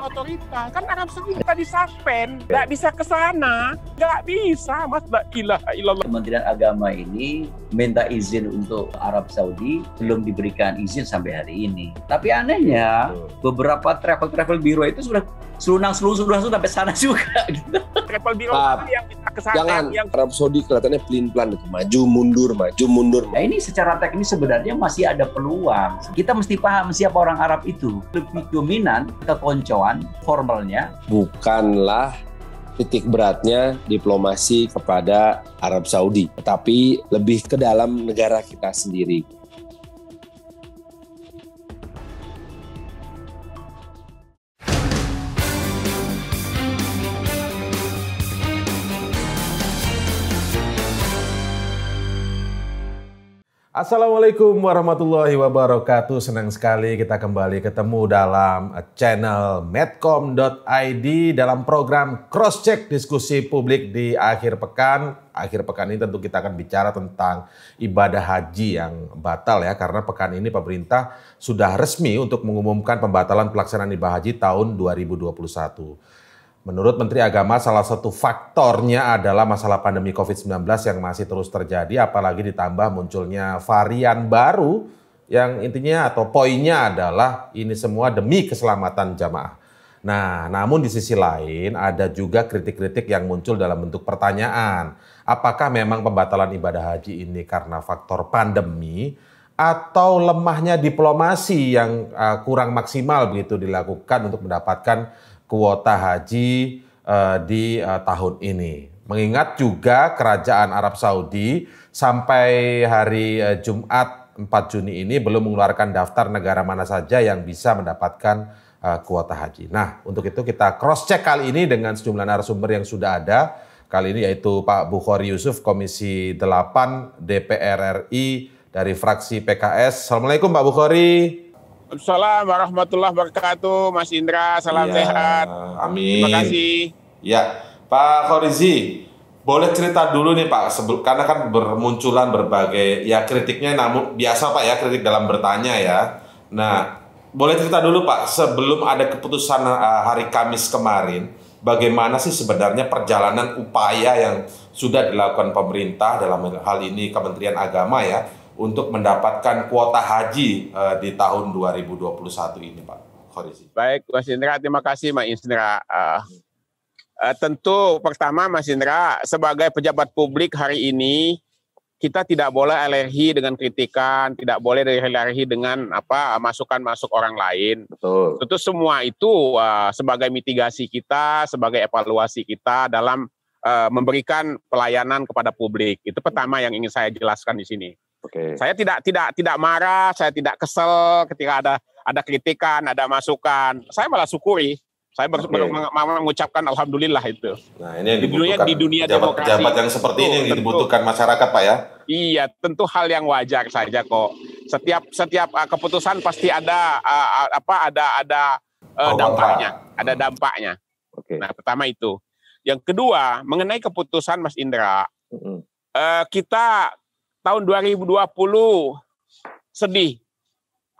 otorita kan Arab Saudi kita suspend nggak bisa ke sana nggak bisa mas mbak gila ilallah Kementerian Agama ini minta izin untuk Arab Saudi belum diberikan izin sampai hari ini tapi anehnya beberapa travel travel biro itu sudah selunang selunang sudah sampai sana juga gitu. travel biro yang Jangan yang... Arab Saudi kelihatannya pelin pelan gitu. maju mundur maju mundur. Nah ini secara teknis sebenarnya masih ada peluang. Kita mesti paham siapa orang Arab itu. Lebih dominan kekoncoan formalnya. Bukanlah titik beratnya diplomasi kepada Arab Saudi, tetapi lebih ke dalam negara kita sendiri. Assalamualaikum warahmatullahi wabarakatuh. Senang sekali kita kembali ketemu dalam channel medcom.id dalam program cross check diskusi publik di akhir pekan. Akhir pekan ini tentu kita akan bicara tentang ibadah haji yang batal ya karena pekan ini pemerintah sudah resmi untuk mengumumkan pembatalan pelaksanaan ibadah haji tahun 2021. Menurut Menteri Agama, salah satu faktornya adalah masalah pandemi COVID-19 yang masih terus terjadi, apalagi ditambah munculnya varian baru yang intinya atau poinnya adalah ini semua demi keselamatan jamaah. Nah, namun di sisi lain ada juga kritik-kritik yang muncul dalam bentuk pertanyaan. Apakah memang pembatalan ibadah haji ini karena faktor pandemi atau lemahnya diplomasi yang uh, kurang maksimal begitu dilakukan untuk mendapatkan kuota haji uh, di uh, tahun ini. Mengingat juga kerajaan Arab Saudi sampai hari uh, Jumat 4 Juni ini belum mengeluarkan daftar negara mana saja yang bisa mendapatkan uh, kuota haji. Nah, untuk itu kita cross check kali ini dengan sejumlah narasumber yang sudah ada. Kali ini yaitu Pak Bukhari Yusuf Komisi 8 DPR RI dari fraksi PKS. Assalamualaikum Pak Bukhari. Assalamualaikum warahmatullahi wabarakatuh, Mas Indra. Salam ya, sehat. Amin. Terima kasih. Ya, Pak Khorizi, boleh cerita dulu nih Pak, sebelum karena kan bermunculan berbagai ya kritiknya, namun biasa Pak ya kritik dalam bertanya ya. Nah, boleh cerita dulu Pak, sebelum ada keputusan eh, hari Kamis kemarin, bagaimana sih sebenarnya perjalanan upaya yang sudah dilakukan pemerintah dalam hal ini Kementerian Agama ya untuk mendapatkan kuota haji uh, di tahun 2021 ini Pak Khorizi. Baik Mas Indra, terima kasih Mas Indra. Uh, uh, tentu pertama Mas Indra, sebagai pejabat publik hari ini kita tidak boleh alergi dengan kritikan, tidak boleh alergi dengan apa masukan masuk orang lain. Betul. Tentu semua itu uh, sebagai mitigasi kita, sebagai evaluasi kita dalam uh, memberikan pelayanan kepada publik. Itu pertama yang ingin saya jelaskan di sini. Okay. Saya tidak tidak tidak marah, saya tidak kesel ketika ada ada kritikan, ada masukan. Saya malah syukuri. Saya baru okay. mengucapkan alhamdulillah itu. Nah, ini yang di dunia di dunia pejabat, demokrasi. Pejabat yang seperti tentu, ini yang dibutuhkan masyarakat, Pak ya. Iya, tentu hal yang wajar saja kok. Setiap setiap uh, keputusan pasti ada uh, apa ada ada uh, oh, dampaknya, bangka. ada dampaknya. Oke. Okay. Nah, pertama itu. Yang kedua, mengenai keputusan Mas Indra, -hmm. uh, kita tahun 2020 sedih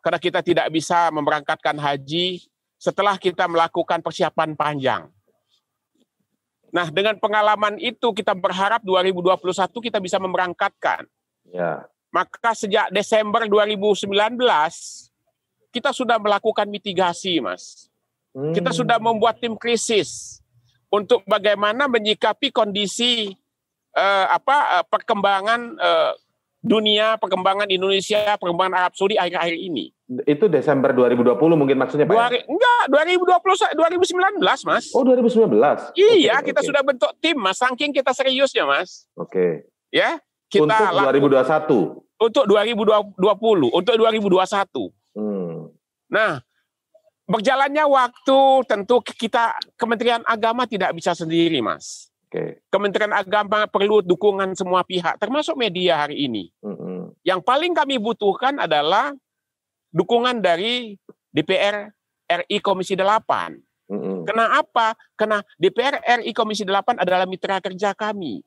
karena kita tidak bisa memberangkatkan haji setelah kita melakukan persiapan panjang. Nah, dengan pengalaman itu kita berharap 2021 kita bisa memberangkatkan. Ya. Maka sejak Desember 2019 kita sudah melakukan mitigasi, Mas. Hmm. Kita sudah membuat tim krisis untuk bagaimana menyikapi kondisi eh, apa eh, perkembangan eh, dunia, perkembangan Indonesia, perkembangan Arab Saudi akhir-akhir ini. Itu Desember 2020 mungkin maksudnya Pak? Ya? Dua, enggak, 2020, 2019 Mas. Oh 2019? Iya, okay, kita okay. sudah bentuk tim Mas, saking kita seriusnya Mas. Oke. Okay. Ya, kita Untuk 2021? Untuk 2020, untuk 2021. Hmm. Nah, berjalannya waktu tentu kita Kementerian Agama tidak bisa sendiri Mas. Okay. Kementerian Agama perlu dukungan semua pihak, termasuk media hari ini. Mm -hmm. Yang paling kami butuhkan adalah dukungan dari DPR RI Komisi 8. Mm -hmm. Kenapa? Karena DPR RI Komisi 8 adalah mitra kerja kami.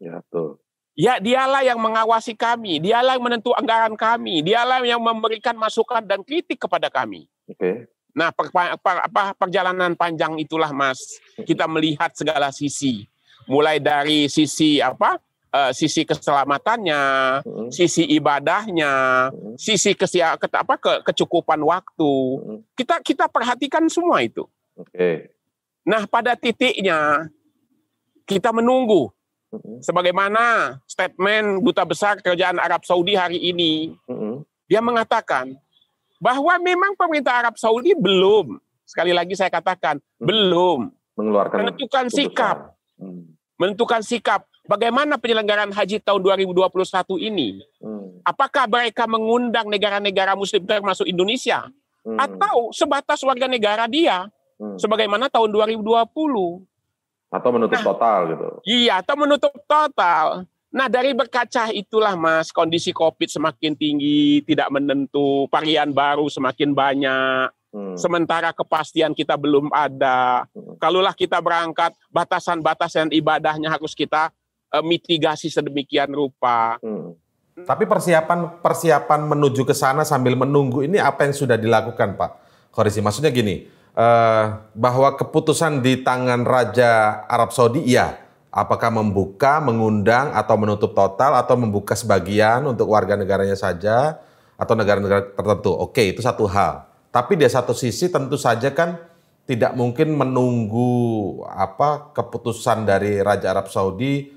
Ya, tuh. Ya, dialah yang mengawasi kami, dialah yang menentu anggaran kami, dialah yang memberikan masukan dan kritik kepada kami. Oke. Okay. Nah, per, per, apa, perjalanan panjang itulah, Mas. Kita melihat segala sisi mulai dari sisi apa uh, sisi keselamatannya, hmm. sisi ibadahnya, hmm. sisi kesia, ke, apa ke, kecukupan waktu. Hmm. Kita kita perhatikan semua itu. Okay. Nah, pada titiknya kita menunggu hmm. sebagaimana statement buta besar kerajaan Arab Saudi hari ini. Hmm. Dia mengatakan bahwa memang pemerintah Arab Saudi belum sekali lagi saya katakan hmm. belum mengeluarkan menentukan sikap. Hmm menentukan sikap bagaimana penyelenggaraan haji tahun 2021 ini. Hmm. Apakah mereka mengundang negara-negara muslim termasuk Indonesia hmm. atau sebatas warga negara dia hmm. sebagaimana tahun 2020 atau menutup nah. total gitu. Iya, atau menutup total. Nah, dari berkaca itulah Mas, kondisi Covid semakin tinggi, tidak menentu, varian baru semakin banyak. Hmm. Sementara kepastian kita belum ada. Hmm. Kalaulah kita berangkat, batasan-batasan ibadahnya harus kita uh, mitigasi sedemikian rupa. Hmm. Tapi persiapan persiapan menuju ke sana sambil menunggu ini apa yang sudah dilakukan Pak Khorisi? Maksudnya gini, uh, bahwa keputusan di tangan Raja Arab Saudi ya, Apakah membuka, mengundang, atau menutup total, atau membuka sebagian untuk warga negaranya saja, atau negara-negara tertentu. Oke, itu satu hal. Tapi di satu sisi tentu saja kan tidak mungkin menunggu apa keputusan dari Raja Arab Saudi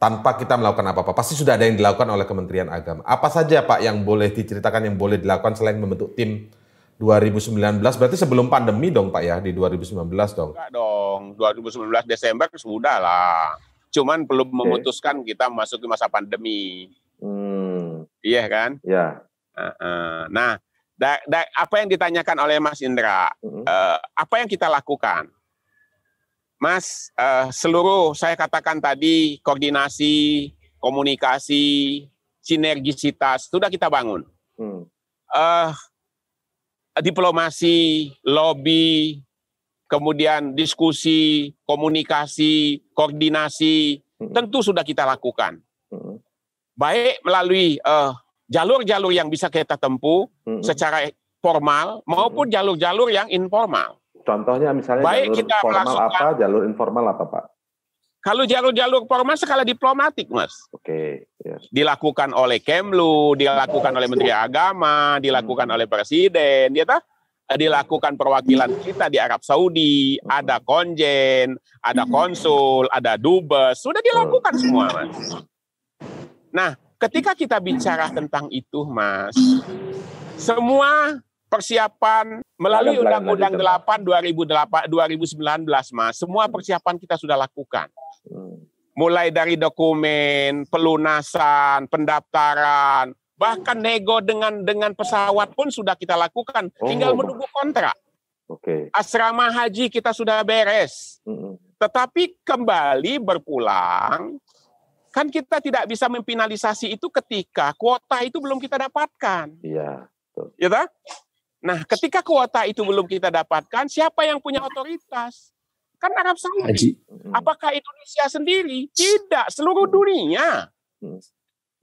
tanpa kita melakukan apa-apa. Pasti sudah ada yang dilakukan oleh Kementerian Agama. Apa saja Pak yang boleh diceritakan yang boleh dilakukan selain membentuk tim 2019 berarti sebelum pandemi dong Pak ya di 2019 dong. Enggak dong, 2019 Desember kan sudah lah. Cuman belum memutuskan kita masuk ke masa pandemi. Hmm. Iya kan? Iya. Yeah. Nah, da, da, apa yang ditanyakan oleh Mas Indra, -huh. Mm-hmm. Eh, uh, apa yang kita lakukan? Mas, uh, seluruh saya katakan tadi koordinasi, komunikasi, sinergisitas sudah kita bangun. -huh. Mm. Eh, uh, diplomasi, lobby, kemudian diskusi, komunikasi, koordinasi, -huh. Mm-hmm. tentu sudah kita lakukan. -huh. Mm-hmm. Baik melalui uh, jalur-jalur yang bisa kita tempuh -hmm. secara formal maupun jalur-jalur yang informal. Contohnya misalnya Baik jalur kita formal apa, jalur informal apa, Pak? Kalau jalur-jalur formal skala diplomatik, Mas. Oke. Okay, yes. Dilakukan oleh Kemlu, dilakukan oleh Menteri Agama, dilakukan hmm. oleh Presiden, ya tak? Dilakukan perwakilan kita di Arab Saudi, ada konjen, ada konsul, ada dubes, sudah dilakukan semua, Mas. Nah, ketika kita bicara tentang itu, Mas, hmm. semua persiapan melalui Undang-Undang 8 2008 2019, Mas, semua persiapan kita sudah lakukan. Hmm. Mulai dari dokumen, pelunasan, pendaftaran, bahkan nego dengan dengan pesawat pun sudah kita lakukan, oh. tinggal menunggu kontrak. Okay. Asrama haji kita sudah beres. Mm -hmm. Tetapi kembali berpulang Kan kita tidak bisa memfinalisasi itu ketika kuota itu belum kita dapatkan. Iya. Ya ya Nah, ketika kuota itu belum kita dapatkan, siapa yang punya otoritas? Kan Arab Saudi. Apakah Indonesia sendiri? Tidak, seluruh dunia.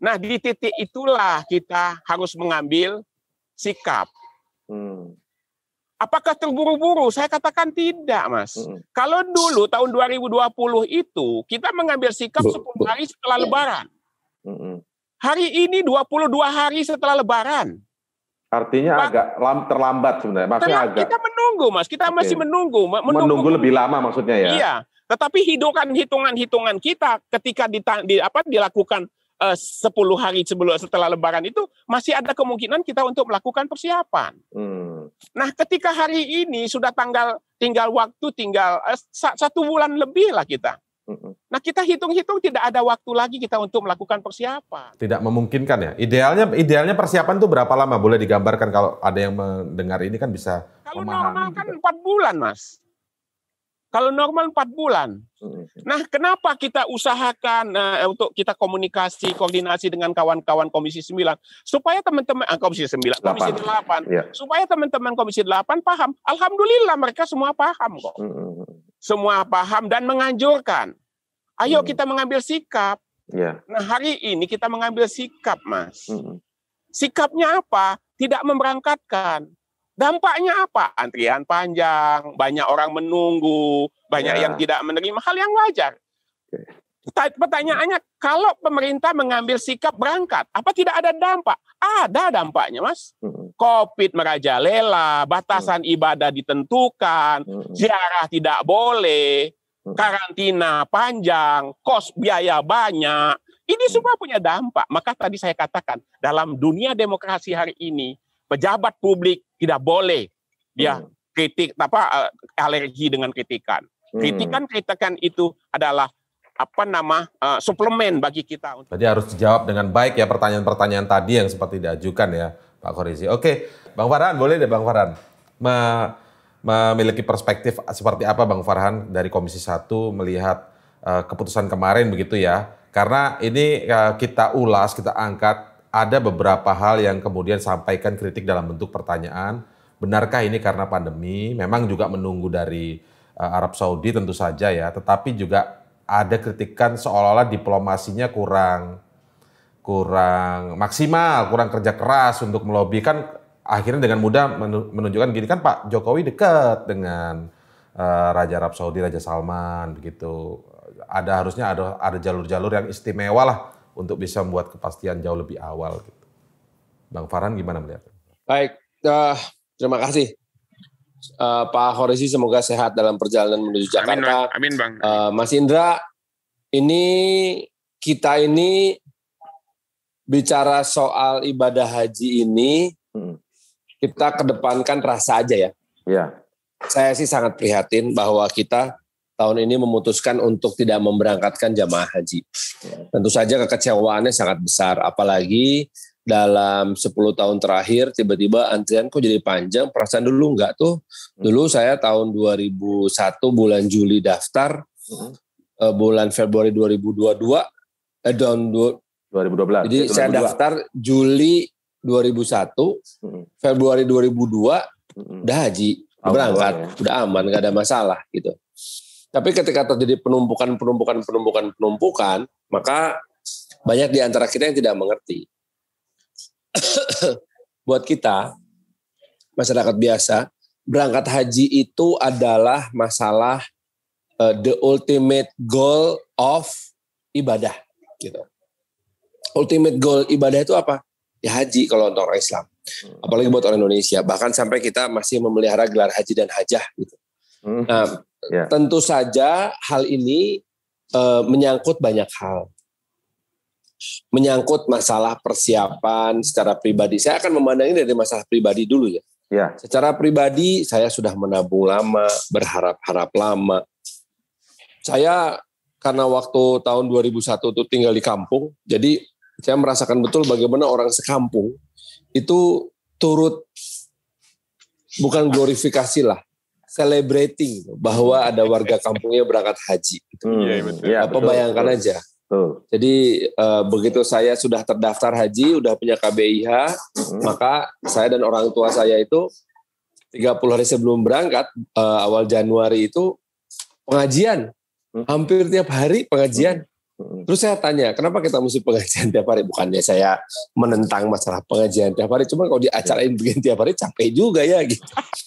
Nah, di titik itulah kita harus mengambil sikap. Mm. Apakah terburu-buru? Saya katakan tidak, Mas. Hmm. Kalau dulu tahun 2020 itu kita mengambil sikap 10 hari setelah iya. Lebaran. Hmm. Hari ini 22 hari setelah Lebaran. Artinya Pak, agak terlambat sebenarnya. Maksudnya agak. Kita menunggu, Mas. Kita okay. masih menunggu, menunggu. Menunggu lebih lama maksudnya ya. Iya. Tetapi hidupkan hitungan-hitungan kita ketika di, di apa dilakukan Eh, sepuluh hari sebelum setelah Lebaran itu masih ada kemungkinan kita untuk melakukan persiapan. Hmm. Nah, ketika hari ini sudah tanggal tinggal waktu tinggal uh, satu bulan lebih lah kita. Hmm. Nah, kita hitung-hitung tidak ada waktu lagi kita untuk melakukan persiapan. Tidak memungkinkan ya. Idealnya idealnya persiapan itu berapa lama? Boleh digambarkan kalau ada yang mendengar ini kan bisa Kalau normal kan empat bulan, Mas. Kalau normal 4 bulan. Mm-hmm. Nah, kenapa kita usahakan uh, untuk kita komunikasi, koordinasi dengan kawan-kawan Komisi 9 supaya teman-teman ah, Komisi 9, 8. Komisi 8, ya. supaya teman-teman Komisi 8 paham. Alhamdulillah mereka semua paham kok. Hmm. Semua paham dan menganjurkan. Ayo hmm. kita mengambil sikap. Ya. Nah, hari ini kita mengambil sikap, Mas. Hmm. Sikapnya apa? Tidak memberangkatkan. Dampaknya apa? Antrian panjang, banyak orang menunggu, banyak ya. yang tidak menerima, hal yang wajar. Pertanyaannya, kalau pemerintah mengambil sikap berangkat, apa tidak ada dampak? Ada dampaknya, Mas. Covid merajalela, batasan mm. ibadah ditentukan, ziarah tidak boleh, mm. karantina panjang, kos biaya banyak. Ini mm. semua punya dampak. Maka tadi saya katakan, dalam dunia demokrasi hari ini, pejabat publik tidak boleh dia hmm. kritik apa eh, alergi dengan kritikan. Hmm. Kritikan-kritikan itu adalah apa nama uh, suplemen bagi kita. Jadi harus dijawab dengan baik ya pertanyaan-pertanyaan tadi yang seperti diajukan ya Pak Korizi. Oke, Bang Farhan boleh deh Bang Farhan Ma memiliki perspektif seperti apa Bang Farhan dari Komisi 1 melihat uh, keputusan kemarin begitu ya. Karena ini uh, kita ulas, kita angkat ada beberapa hal yang kemudian sampaikan kritik dalam bentuk pertanyaan. Benarkah ini karena pandemi? Memang juga menunggu dari uh, Arab Saudi tentu saja ya, tetapi juga ada kritikan seolah-olah diplomasinya kurang kurang maksimal, kurang kerja keras untuk melobi kan akhirnya dengan mudah menunjukkan gini kan Pak Jokowi dekat dengan uh, Raja Arab Saudi, Raja Salman begitu. Ada harusnya ada ada jalur-jalur yang istimewa lah untuk bisa membuat kepastian jauh lebih awal. Gitu. Bang Farhan gimana melihat? Baik, uh, terima kasih. Uh, Pak Horisi semoga sehat dalam perjalanan menuju Jakarta. Amin bang. Amin, bang. Uh, eh, Mas Indra, ini kita ini bicara soal ibadah haji ini, hmm. kita kedepankan rasa aja ya. Iya. Saya sih sangat prihatin bahwa kita tahun ini memutuskan untuk tidak memberangkatkan jamaah haji. Tentu saja kekecewaannya sangat besar, apalagi dalam 10 tahun terakhir tiba-tiba antrian kok jadi panjang. Perasaan dulu enggak tuh. Dulu saya tahun 2001 bulan Juli daftar, hmm. eh, bulan Februari 2022, eh, tahun 2012. Jadi ya, saya daftar Juli 2001, hmm. Februari 2002, hmm. udah haji, berangkat, ya. udah aman, nggak ada masalah gitu. Tapi ketika terjadi penumpukan, penumpukan, penumpukan, penumpukan, maka banyak di antara kita yang tidak mengerti. Buat kita, masyarakat biasa, berangkat haji itu adalah masalah uh, the ultimate goal of ibadah. Gitu. Ultimate goal ibadah itu apa? Ya haji kalau untuk orang Islam. Hmm. Apalagi buat orang Indonesia. Bahkan sampai kita masih memelihara gelar haji dan hajah. Gitu. Hmm. Nah, yeah. tentu saja hal ini uh, menyangkut banyak hal. Menyangkut masalah persiapan secara pribadi. Saya akan memandangnya dari masalah pribadi dulu ya. Yeah. Secara pribadi saya sudah menabung lama, berharap-harap lama. Saya karena waktu tahun 2001 itu tinggal di kampung, jadi saya merasakan betul bagaimana orang sekampung itu turut bukan glorifikasi lah, celebrating gitu, bahwa ada warga kampungnya berangkat haji. Gitu. Hmm, iya Hmm, betul. Iya, Bayangkan betul. aja. Betul. Jadi uh, begitu saya sudah terdaftar haji, udah punya KBIH, hmm. maka saya dan orang tua saya itu 30 hari sebelum berangkat uh, awal Januari itu pengajian. Hmm. Hampir tiap hari pengajian. Hmm. hmm. Terus saya tanya, kenapa kita mesti pengajian tiap hari? Bukannya saya menentang masalah pengajian tiap hari, cuma kalau diacarain begini tiap hari capek juga ya gitu.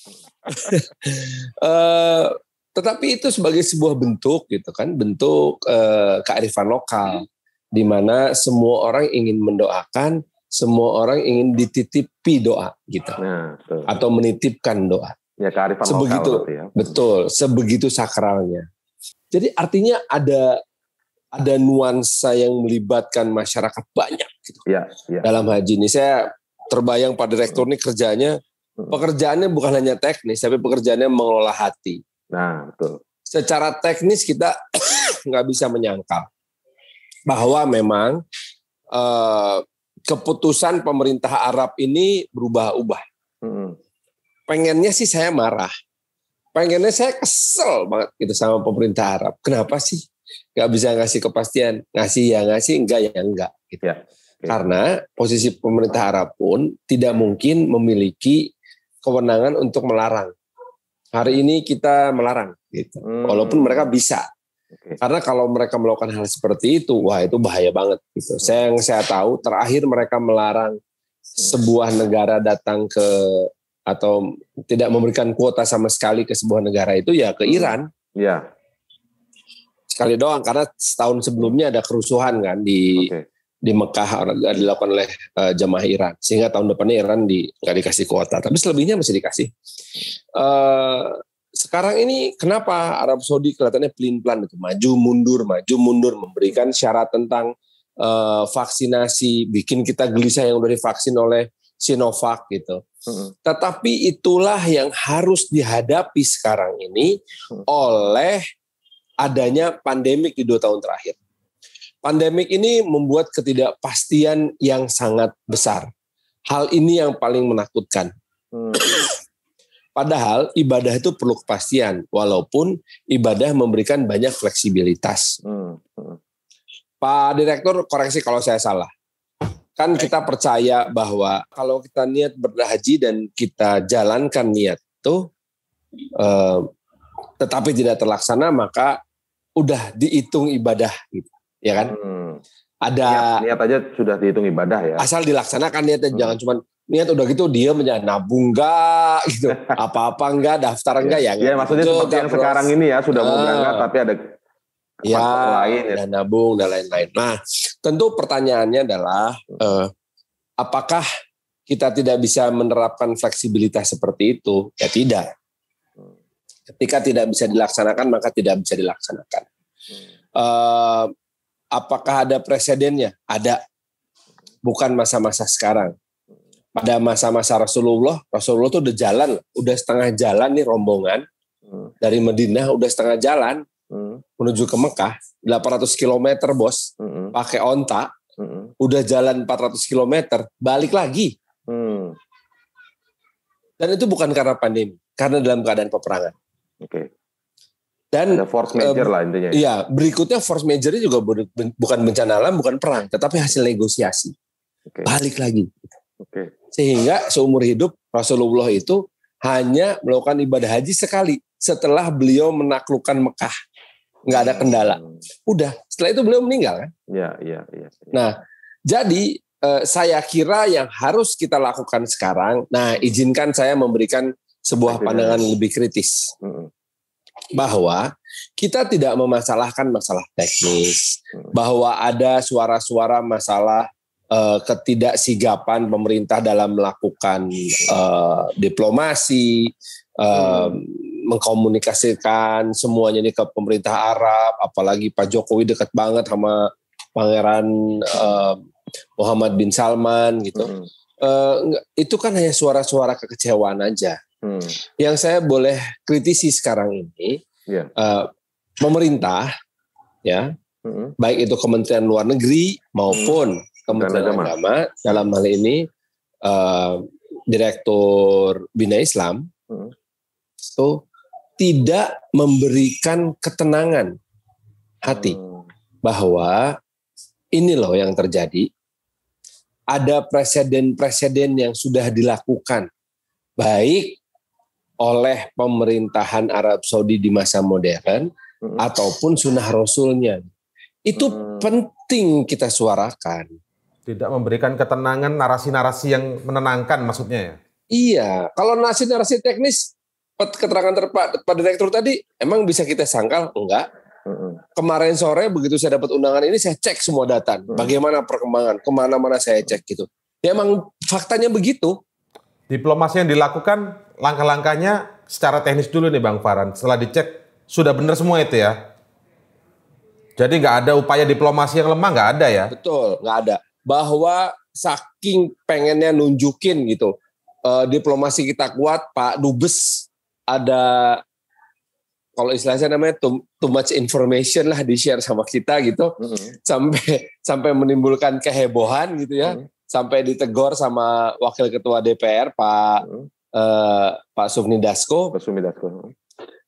uh, tetapi itu sebagai sebuah bentuk gitu kan, bentuk uh, kearifan lokal hmm. di mana semua orang ingin mendoakan, semua orang ingin dititipi doa gitu. Nah, betul. atau menitipkan doa. Ya kearifan sebegitu, lokal ya. Hmm. Betul, sebegitu sakralnya. Jadi artinya ada ada nuansa yang melibatkan masyarakat banyak gitu. Ya, ya. Dalam haji ini saya terbayang pada Direktur ini kerjanya Hmm. Pekerjaannya bukan hanya teknis, tapi pekerjaannya mengelola hati. Nah, betul. Secara teknis kita nggak bisa menyangkal bahwa memang uh, keputusan pemerintah Arab ini berubah-ubah. Hmm. Pengennya sih saya marah, pengennya saya kesel banget gitu sama pemerintah Arab. Kenapa sih nggak bisa ngasih kepastian, ngasih ya ngasih, enggak ya enggak gitu. Ya. Karena posisi pemerintah Arab pun tidak mungkin memiliki kewenangan untuk melarang. Hari ya. ini kita melarang, gitu. Hmm. Walaupun mereka bisa, okay. karena kalau mereka melakukan hal seperti itu, wah itu bahaya banget. Gitu. Hmm. Saya yang saya tahu, terakhir mereka melarang hmm. sebuah negara datang ke atau tidak memberikan kuota sama sekali ke sebuah negara itu ya ke hmm. Iran. Ya. Sekali doang karena setahun sebelumnya ada kerusuhan kan di okay di Mekah dilakukan oleh uh, jamaah Iran sehingga tahun depan Iran di nggak dikasih kuota tapi selebihnya masih dikasih uh, sekarang ini kenapa Arab Saudi kelihatannya pelin pelan gitu maju mundur maju mundur memberikan syarat tentang uh, vaksinasi bikin kita gelisah yang udah divaksin oleh Sinovac gitu tetapi itulah yang harus dihadapi sekarang ini mm. oleh adanya pandemik di dua tahun terakhir Pandemik ini membuat ketidakpastian yang sangat besar. Hal ini yang paling menakutkan. Hmm. Padahal ibadah itu perlu kepastian, walaupun ibadah memberikan banyak fleksibilitas. Hmm, hmm. Pak Direktur, koreksi kalau saya salah. Kan kita percaya bahwa kalau kita niat berhaji dan kita jalankan niat itu, eh, tetapi tidak terlaksana, maka udah dihitung ibadah gitu ya kan? Hmm. Ada niat, niat aja sudah dihitung ibadah ya. Asal dilaksanakan niatnya, hmm. jangan cuma niat udah gitu dia menjadi nabung enggak gitu, apa-apa enggak, daftar enggak ya. Iya, ya iya, maksudnya gitu, seperti yang terus. sekarang ini ya sudah mau berangkat ah. tapi ada ya, lain ya. dan nabung dan lain-lain. Nah, tentu pertanyaannya adalah uh, apakah kita tidak bisa menerapkan fleksibilitas seperti itu? Ya tidak. Hmm. Ketika tidak bisa dilaksanakan maka tidak bisa dilaksanakan. Hmm. Eh, apakah ada presidennya? Ada. Bukan masa-masa sekarang. Pada masa-masa Rasulullah, Rasulullah tuh udah jalan, udah setengah jalan nih rombongan hmm. dari Madinah udah setengah jalan hmm. menuju ke Mekah, 800 km bos, hmm. pakai onta, hmm. udah jalan 400 km, balik lagi. Dan itu bukan karena pandemi, karena dalam keadaan peperangan. Oke. Okay. Dan Ada force major um, lah intinya. Ya. Iya, berikutnya force majornya juga bukan bencana alam, bukan perang, tetapi hasil negosiasi. Okay. Balik lagi. Okay. Sehingga seumur hidup Rasulullah itu hanya melakukan ibadah haji sekali setelah beliau menaklukkan Mekah. Enggak ada kendala. Hmm. Udah, setelah itu beliau meninggal kan? Iya, iya, iya. Ya. Nah, jadi eh, saya kira yang harus kita lakukan sekarang, nah izinkan saya memberikan sebuah pandangan lebih kritis. Mm -hmm Iya. bahwa kita tidak memasalahkan masalah teknis, bahwa ada suara-suara masalah uh, ketidaksigapan pemerintah dalam melakukan uh, diplomasi, uh, mengkomunikasikan semuanya ini ke pemerintah Arab, apalagi Pak Jokowi dekat banget sama Pangeran uh, Muhammad bin Salman gitu. Uh, itu kan hanya suara-suara kekecewaan aja. Hmm. Yang saya boleh kritisi sekarang ini, yeah. Ya. uh, pemerintah, ya, hmm. baik itu Kementerian Luar Negeri maupun hmm. Kementerian Agama. Agama dalam hal ini uh, Direktur Bina Islam, hmm. itu tidak memberikan ketenangan hati hmm. bahwa ini loh yang terjadi. Ada presiden-presiden yang sudah dilakukan baik oleh pemerintahan Arab Saudi di masa modern hmm. ataupun sunnah rasulnya. Itu hmm. penting kita suarakan. Tidak memberikan ketenangan narasi-narasi yang menenangkan maksudnya ya? Iya, kalau narasi-narasi teknis keterangan terpak pada Direktur tadi emang bisa kita sangkal? Enggak. Hmm. Kemarin sore begitu saya dapat undangan ini saya cek semua data, hmm. bagaimana perkembangan, kemana-mana saya cek gitu. Ya emang faktanya begitu. Diplomasi yang dilakukan langkah-langkahnya secara teknis dulu nih Bang Farhan. Setelah dicek sudah benar semua itu ya. Jadi nggak ada upaya diplomasi yang lemah nggak ada ya? Betul, nggak ada. Bahwa saking pengennya nunjukin gitu, eh, diplomasi kita kuat. Pak Dubes ada kalau istilahnya namanya too, too much information lah di share sama kita gitu, mm -hmm. sampai sampai menimbulkan kehebohan gitu ya. Mm -hmm sampai ditegor sama wakil ketua DPR Pak hmm. uh, Pak Sufni Dasko. Pak Sufni Dasko. Hmm.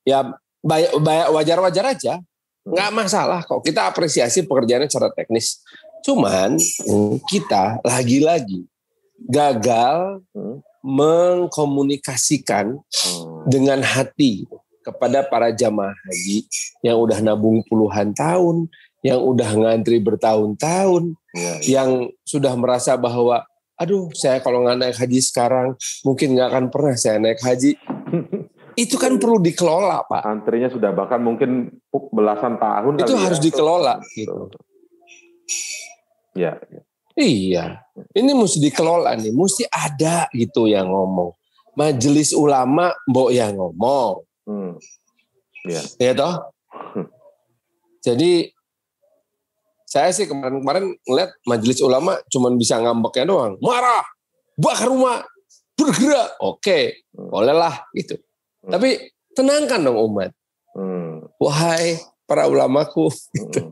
Ya banyak wajar-wajar aja, hmm. nggak masalah kok. Kita apresiasi pekerjaannya secara teknis. Cuman hmm, kita lagi-lagi gagal hmm. mengkomunikasikan hmm. dengan hati kepada para jamaah haji yang udah nabung puluhan tahun, yang udah ngantri bertahun-tahun, ya, ya. yang sudah merasa bahwa, aduh, saya kalau nggak naik haji sekarang, mungkin nggak akan pernah saya naik haji. itu kan perlu dikelola, Pak. Antrinya sudah bahkan mungkin belasan tahun. Itu ya. harus ya. dikelola, gitu. Ya, ya. Iya, ini mesti dikelola nih, mesti ada gitu yang ngomong. Majelis ulama, mbok yang ngomong. Hmm. Ya. ya toh. Hmm. Jadi saya sih kemarin-kemarin ngeliat majelis ulama cuman bisa ngambeknya doang. Marah, bakar rumah, bergerak. Oke, hmm. bolehlah gitu. Hmm. Tapi tenangkan dong umat. Hmm. Wahai para ulamaku. Gitu. Hmm.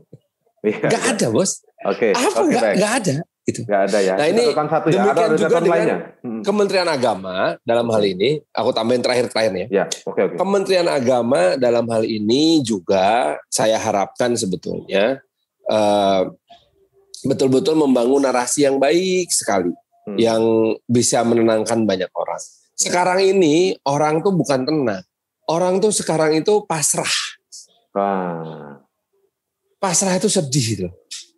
Iya. Gak ada bos. Oke. Okay. Apa okay, gak, gak ada? Gitu. Gak ada ya. Nah ini satu ya. demikian ada juga dengan Hmm. Kementerian Agama dalam hal hmm. ini, aku tambahin terakhir-terakhir ya. Ya, oke okay, Okay. Kementerian Agama dalam hal ini juga saya harapkan sebetulnya betul eh, betul-betul membangun narasi yang baik sekali hmm. yang bisa menenangkan banyak orang. Sekarang ini orang tuh bukan tenang. Orang tuh sekarang itu pasrah. Wah, Pasrah itu sedih loh.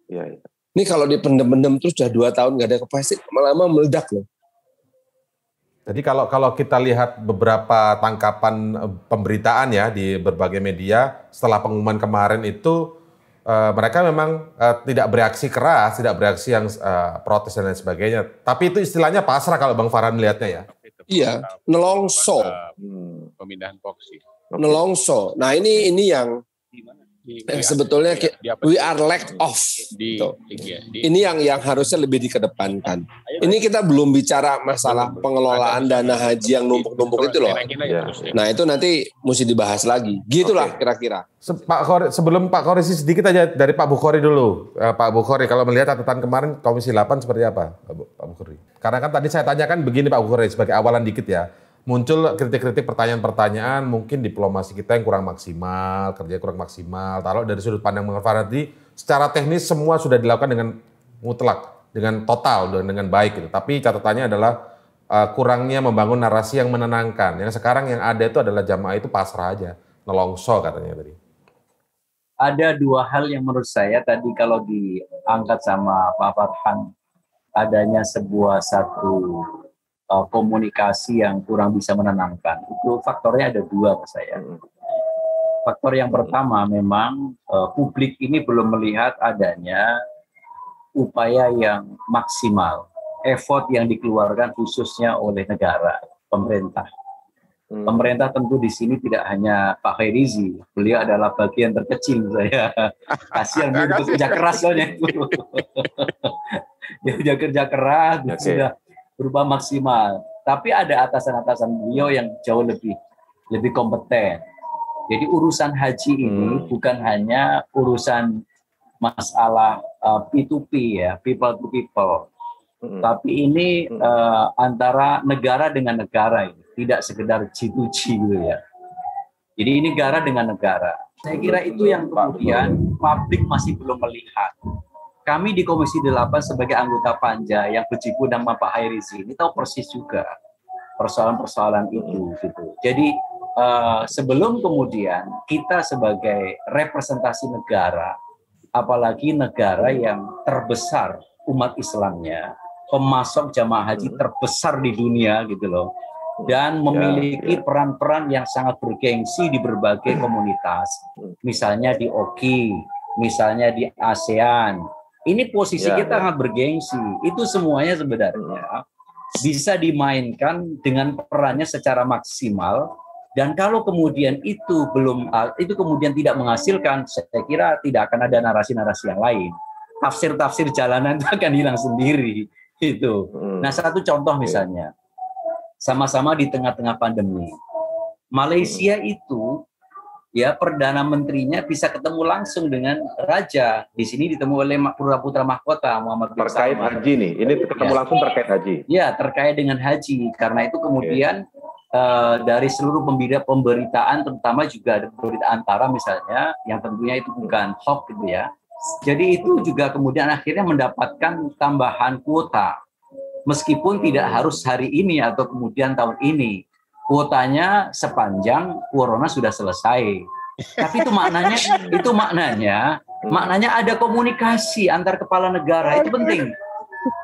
Ya, ya. Ini kalau dipendem-pendem terus sudah dua tahun nggak ada kepastian, lama-lama meledak loh. Jadi kalau kalau kita lihat beberapa tangkapan eh, pemberitaan ya di berbagai media setelah pengumuman kemarin itu uh, mereka memang uh, tidak bereaksi keras, tidak bereaksi yang uh, protes dan lain sebagainya. Tapi itu istilahnya pasrah kalau Bang Farhan melihatnya ya. Iya, nelongso. Hmm. Pemindahan boksi. Nelongso. Nah ini ini yang di sebetulnya iya, di, di di, we are lack of di, gitu. di, di, ini yang yang harusnya lebih dikedepankan ini kita belum bicara masalah pengelolaan dana haji yang iya, numpuk-numpuk itu loh iya. ya. nah itu nanti mesti dibahas lagi gitulah kira-kira Pak Khori, sebelum Pak Khori sedikit aja dari Pak Bukhori dulu eh, Pak Bukhori kalau melihat catatan kemarin Komisi 8 seperti apa Pak Bukhori karena kan tadi saya tanyakan begini Pak Bukhori sebagai awalan dikit ya muncul kritik-kritik pertanyaan-pertanyaan mungkin diplomasi kita yang kurang maksimal, kerja kurang maksimal. Kalau dari sudut pandang Bang tadi, secara teknis semua sudah dilakukan dengan mutlak, dengan total, dengan, dengan baik gitu. Tapi catatannya adalah uh, kurangnya membangun narasi yang menenangkan. Yang sekarang yang ada itu adalah jamaah itu pasrah aja, nelongso katanya tadi. Ada dua hal yang menurut saya tadi kalau diangkat sama Pak Farhan adanya sebuah satu uh, komunikasi yang kurang bisa menenangkan. Itu faktornya ada dua Pak saya. Hmm. Faktor yang pertama hmm. memang uh, publik ini belum melihat adanya upaya yang maksimal, effort yang dikeluarkan khususnya oleh negara, pemerintah. Hmm. Pemerintah tentu di sini tidak hanya Pak Rizi, beliau adalah bagian terkecil saya. Kasihan dia kerja keras soalnya itu. dia kerja keras, sudah berubah maksimal. Tapi ada atasan-atasan beliau yang jauh lebih lebih kompeten. Jadi urusan haji ini hmm. bukan hanya urusan masalah uh, eh, P2P ya, people to people. Hmm. Tapi ini uh, antara negara dengan negara ini, tidak sekedar G2G gitu ya. Jadi ini negara dengan negara. Saya kira itu yang kemudian publik masih belum melihat kami di Komisi 8 sebagai anggota Panja yang berjibu dan Pak Hairizi ini tahu persis juga persoalan-persoalan itu gitu. Jadi uh, sebelum kemudian kita sebagai representasi negara, apalagi negara yang terbesar umat Islamnya, pemasok jamaah haji hmm. terbesar di dunia gitu loh, dan ya, memiliki ya. peran-peran yang sangat bergengsi di berbagai hmm. komunitas, hmm. misalnya di OKI, misalnya di ASEAN, ini posisi ya, kita ya. sangat bergengsi. Itu semuanya sebenarnya iya. bisa dimainkan dengan perannya secara maksimal dan kalau kemudian itu belum ah, itu kemudian tidak menghasilkan saya kira tidak akan ada narasi-narasi yang lain tafsir-tafsir jalanan itu akan hilang sendiri itu hmm. nah satu contoh iya. misalnya sama-sama di tengah-tengah pandemi Malaysia hmm. itu ya perdana menterinya bisa ketemu langsung dengan raja. Di sini ditemui oleh putra putra mahkota Muhammad bin Terkait Salman. haji nih, ini ya. ketemu ya. langsung terkait haji. Ya, terkait dengan haji. Karena itu kemudian okay. uh, eh, dari seluruh pembeda pemberitaan, terutama juga ada pemberitaan antara misalnya, yang tentunya itu bukan hoax gitu ya. Jadi itu juga kemudian akhirnya mendapatkan tambahan kuota. Meskipun tidak harus hari ini atau kemudian tahun ini, kuotanya sepanjang corona sudah selesai. Tapi itu maknanya itu maknanya maknanya ada komunikasi antar kepala negara itu penting.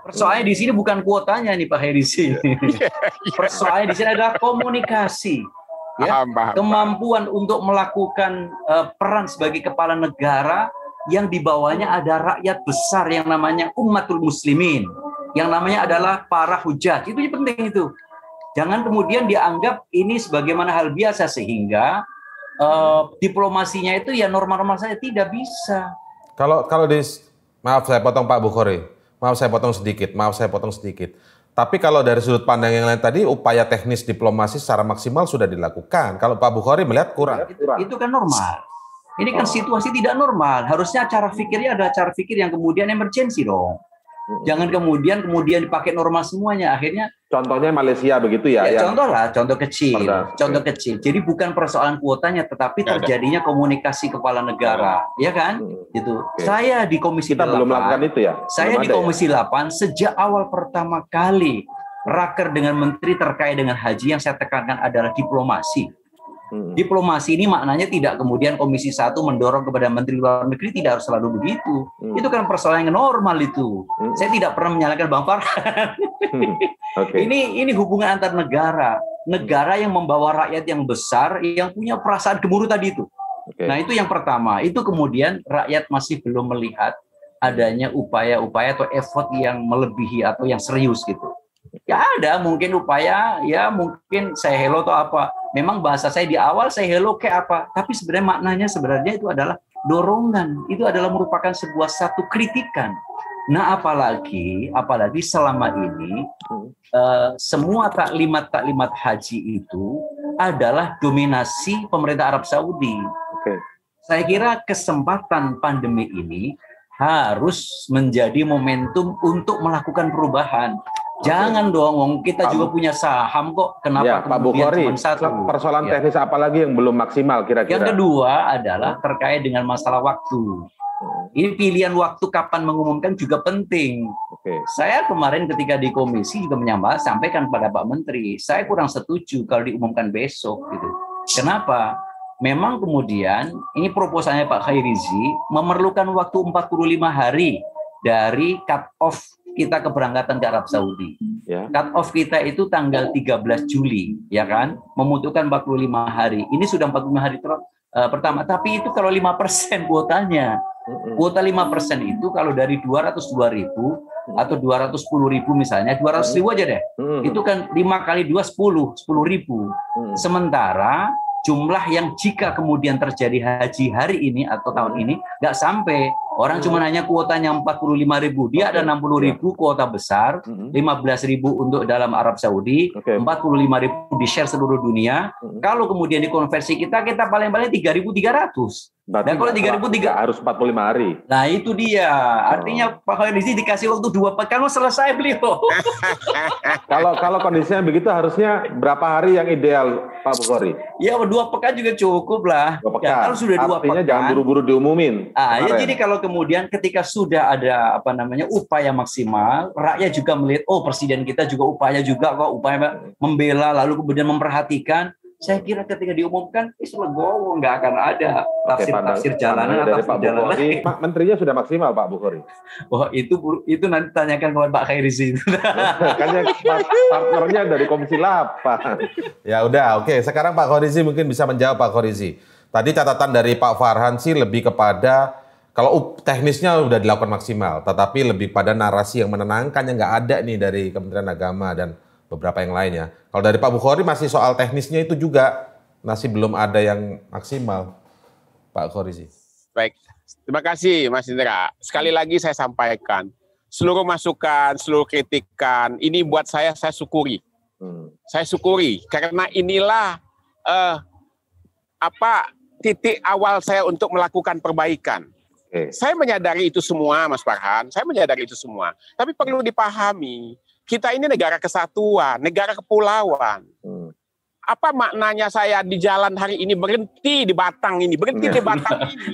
Persoalnya di sini bukan kuotanya nih Pak Heri sih. Iya, sini. Iya. Persoalannya di sini adalah komunikasi. Ya, kemampuan untuk melakukan uh, peran sebagai kepala negara yang dibawanya ada rakyat besar yang namanya umatul muslimin yang namanya adalah para hujat itu penting itu Jangan kemudian dianggap ini sebagaimana hal biasa sehingga uh, diplomasinya itu ya normal-normal saja tidak bisa. Kalau kalau di maaf saya potong Pak Bukhari, maaf saya potong sedikit, maaf saya potong sedikit. Tapi kalau dari sudut pandang yang lain tadi, upaya teknis diplomasi secara maksimal sudah dilakukan. Kalau Pak Bukhari melihat kurang. Itu, itu kan normal. Ini kan situasi tidak normal. Harusnya cara pikirnya ada cara pikir yang kemudian emergensi dong. Jangan kemudian kemudian dipakai normal semuanya. Akhirnya Contohnya Malaysia begitu ya? ya, ya. Contoh lah, contoh kecil, Pada, contoh kecil. Jadi bukan persoalan kuotanya, tetapi ya, ya. terjadinya ada. komunikasi kepala negara, ya, ya kan? Hmm. Itu. Okay. Saya di Komisi Kita 8, belum melakukan itu ya. Saya di ya? Komisi ya? 8 sejak awal pertama kali raker dengan menteri terkait dengan haji yang saya tekankan adalah diplomasi. Diplomasi ini maknanya tidak kemudian Komisi Satu mendorong kepada Menteri Luar Negeri tidak harus selalu begitu. Hmm. Itu kan persoalan yang normal itu. Hmm. Saya tidak pernah menyalahkan Bang Farhan. hmm. okay. Ini ini hubungan antar negara, negara yang membawa rakyat yang besar yang punya perasaan gemuruh tadi itu. Okay. Nah itu yang pertama. Itu kemudian rakyat masih belum melihat adanya upaya-upaya atau effort yang melebihi atau yang serius gitu. Ya ada mungkin upaya, ya mungkin saya hello atau apa memang bahasa saya di awal saya hello kayak apa, tapi sebenarnya maknanya sebenarnya itu adalah dorongan, itu adalah merupakan sebuah satu kritikan. Nah, apalagi apalagi selama ini uh, semua taklimat-taklimat haji itu adalah dominasi pemerintah Arab Saudi. Okay. Saya kira kesempatan pandemi ini harus menjadi momentum untuk melakukan perubahan. Jangan dong, Wong. Kita Pak, juga punya saham kok. Kenapa ya, Pak Bukhari, cuma satu? Persoalan ya. teknis apa lagi yang belum maksimal kira-kira? Yang kedua adalah terkait dengan masalah waktu. Hmm. Ini pilihan waktu kapan mengumumkan juga penting. Oke. Saya kemarin ketika di komisi juga menyampaikan sampaikan pada Pak Menteri, saya kurang setuju kalau diumumkan besok gitu. Kenapa? Memang kemudian ini proposalnya Pak Khairizi memerlukan waktu 45 hari dari cut off kita keberangkatan ke Arab Saudi. Ya. Cut off kita itu tanggal 13 Juli, ya kan? Membutuhkan 45 hari. Ini sudah 45 hari ter uh, pertama, tapi itu kalau 5% kuotanya. Kuota 5% itu kalau dari 202 ribu atau 210 ribu misalnya, 200 ribu aja deh. Itu kan 5 kali 2, 10, 10 ribu. Sementara jumlah yang jika kemudian terjadi haji hari ini atau tahun ini, nggak sampai Orang cuma hanya oh. kuotanya 45 ribu. Dia okay. ada 60 ribu ya. kuota besar, 15 mm-hmm. ribu untuk dalam Arab Saudi, okay. 45 ribu di share seluruh dunia. Mm-hmm. Kalau kemudian dikonversi kita, kita paling-paling 3.300. Berarti Dan kalau ribu tiga harus 45 hari. Nah itu dia. Artinya oh. Pak Kondisi dikasih waktu dua pekan selesai beliau. kalau kalau kondisinya begitu harusnya berapa hari yang ideal Pak Bukhari? Ya dua pekan juga cukup lah. Dua pekan. Ya, kalau sudah Artinya dua pekan. jangan buru-buru diumumin. Ah, ya jadi kalau kemudian ketika sudah ada apa namanya upaya maksimal, rakyat juga melihat oh presiden kita juga upaya juga kok upaya membela lalu kemudian memperhatikan. Saya kira ketika diumumkan, is legowo nggak akan ada tafsir-tafsir jalanan atau Pak jalan Pak Menterinya sudah maksimal Pak Bukhari. Wah oh, itu itu nanti tanyakan kepada Pak Khairi sini. Karena partnernya dari Komisi 8. ya udah, oke. Sekarang Pak Khairi mungkin bisa menjawab Pak Khairi. Tadi catatan dari Pak Farhan sih lebih kepada kalau teknisnya sudah dilakukan maksimal, tetapi lebih pada narasi yang menenangkan yang nggak ada nih dari Kementerian Agama dan beberapa yang lainnya. Kalau dari Pak Bukhari masih soal teknisnya itu juga masih belum ada yang maksimal, Pak Bukhari sih. Baik, terima kasih Mas Indra. Sekali lagi saya sampaikan, seluruh masukan, seluruh kritikan, ini buat saya saya syukuri. Hmm. Saya syukuri karena inilah eh, apa titik awal saya untuk melakukan perbaikan saya menyadari itu semua, Mas Farhan. Saya menyadari itu semua. Tapi perlu dipahami, kita ini negara kesatuan, negara kepulauan. Hmm. Apa maknanya saya di jalan hari ini berhenti di Batang ini, berhenti di iya. Batang ini?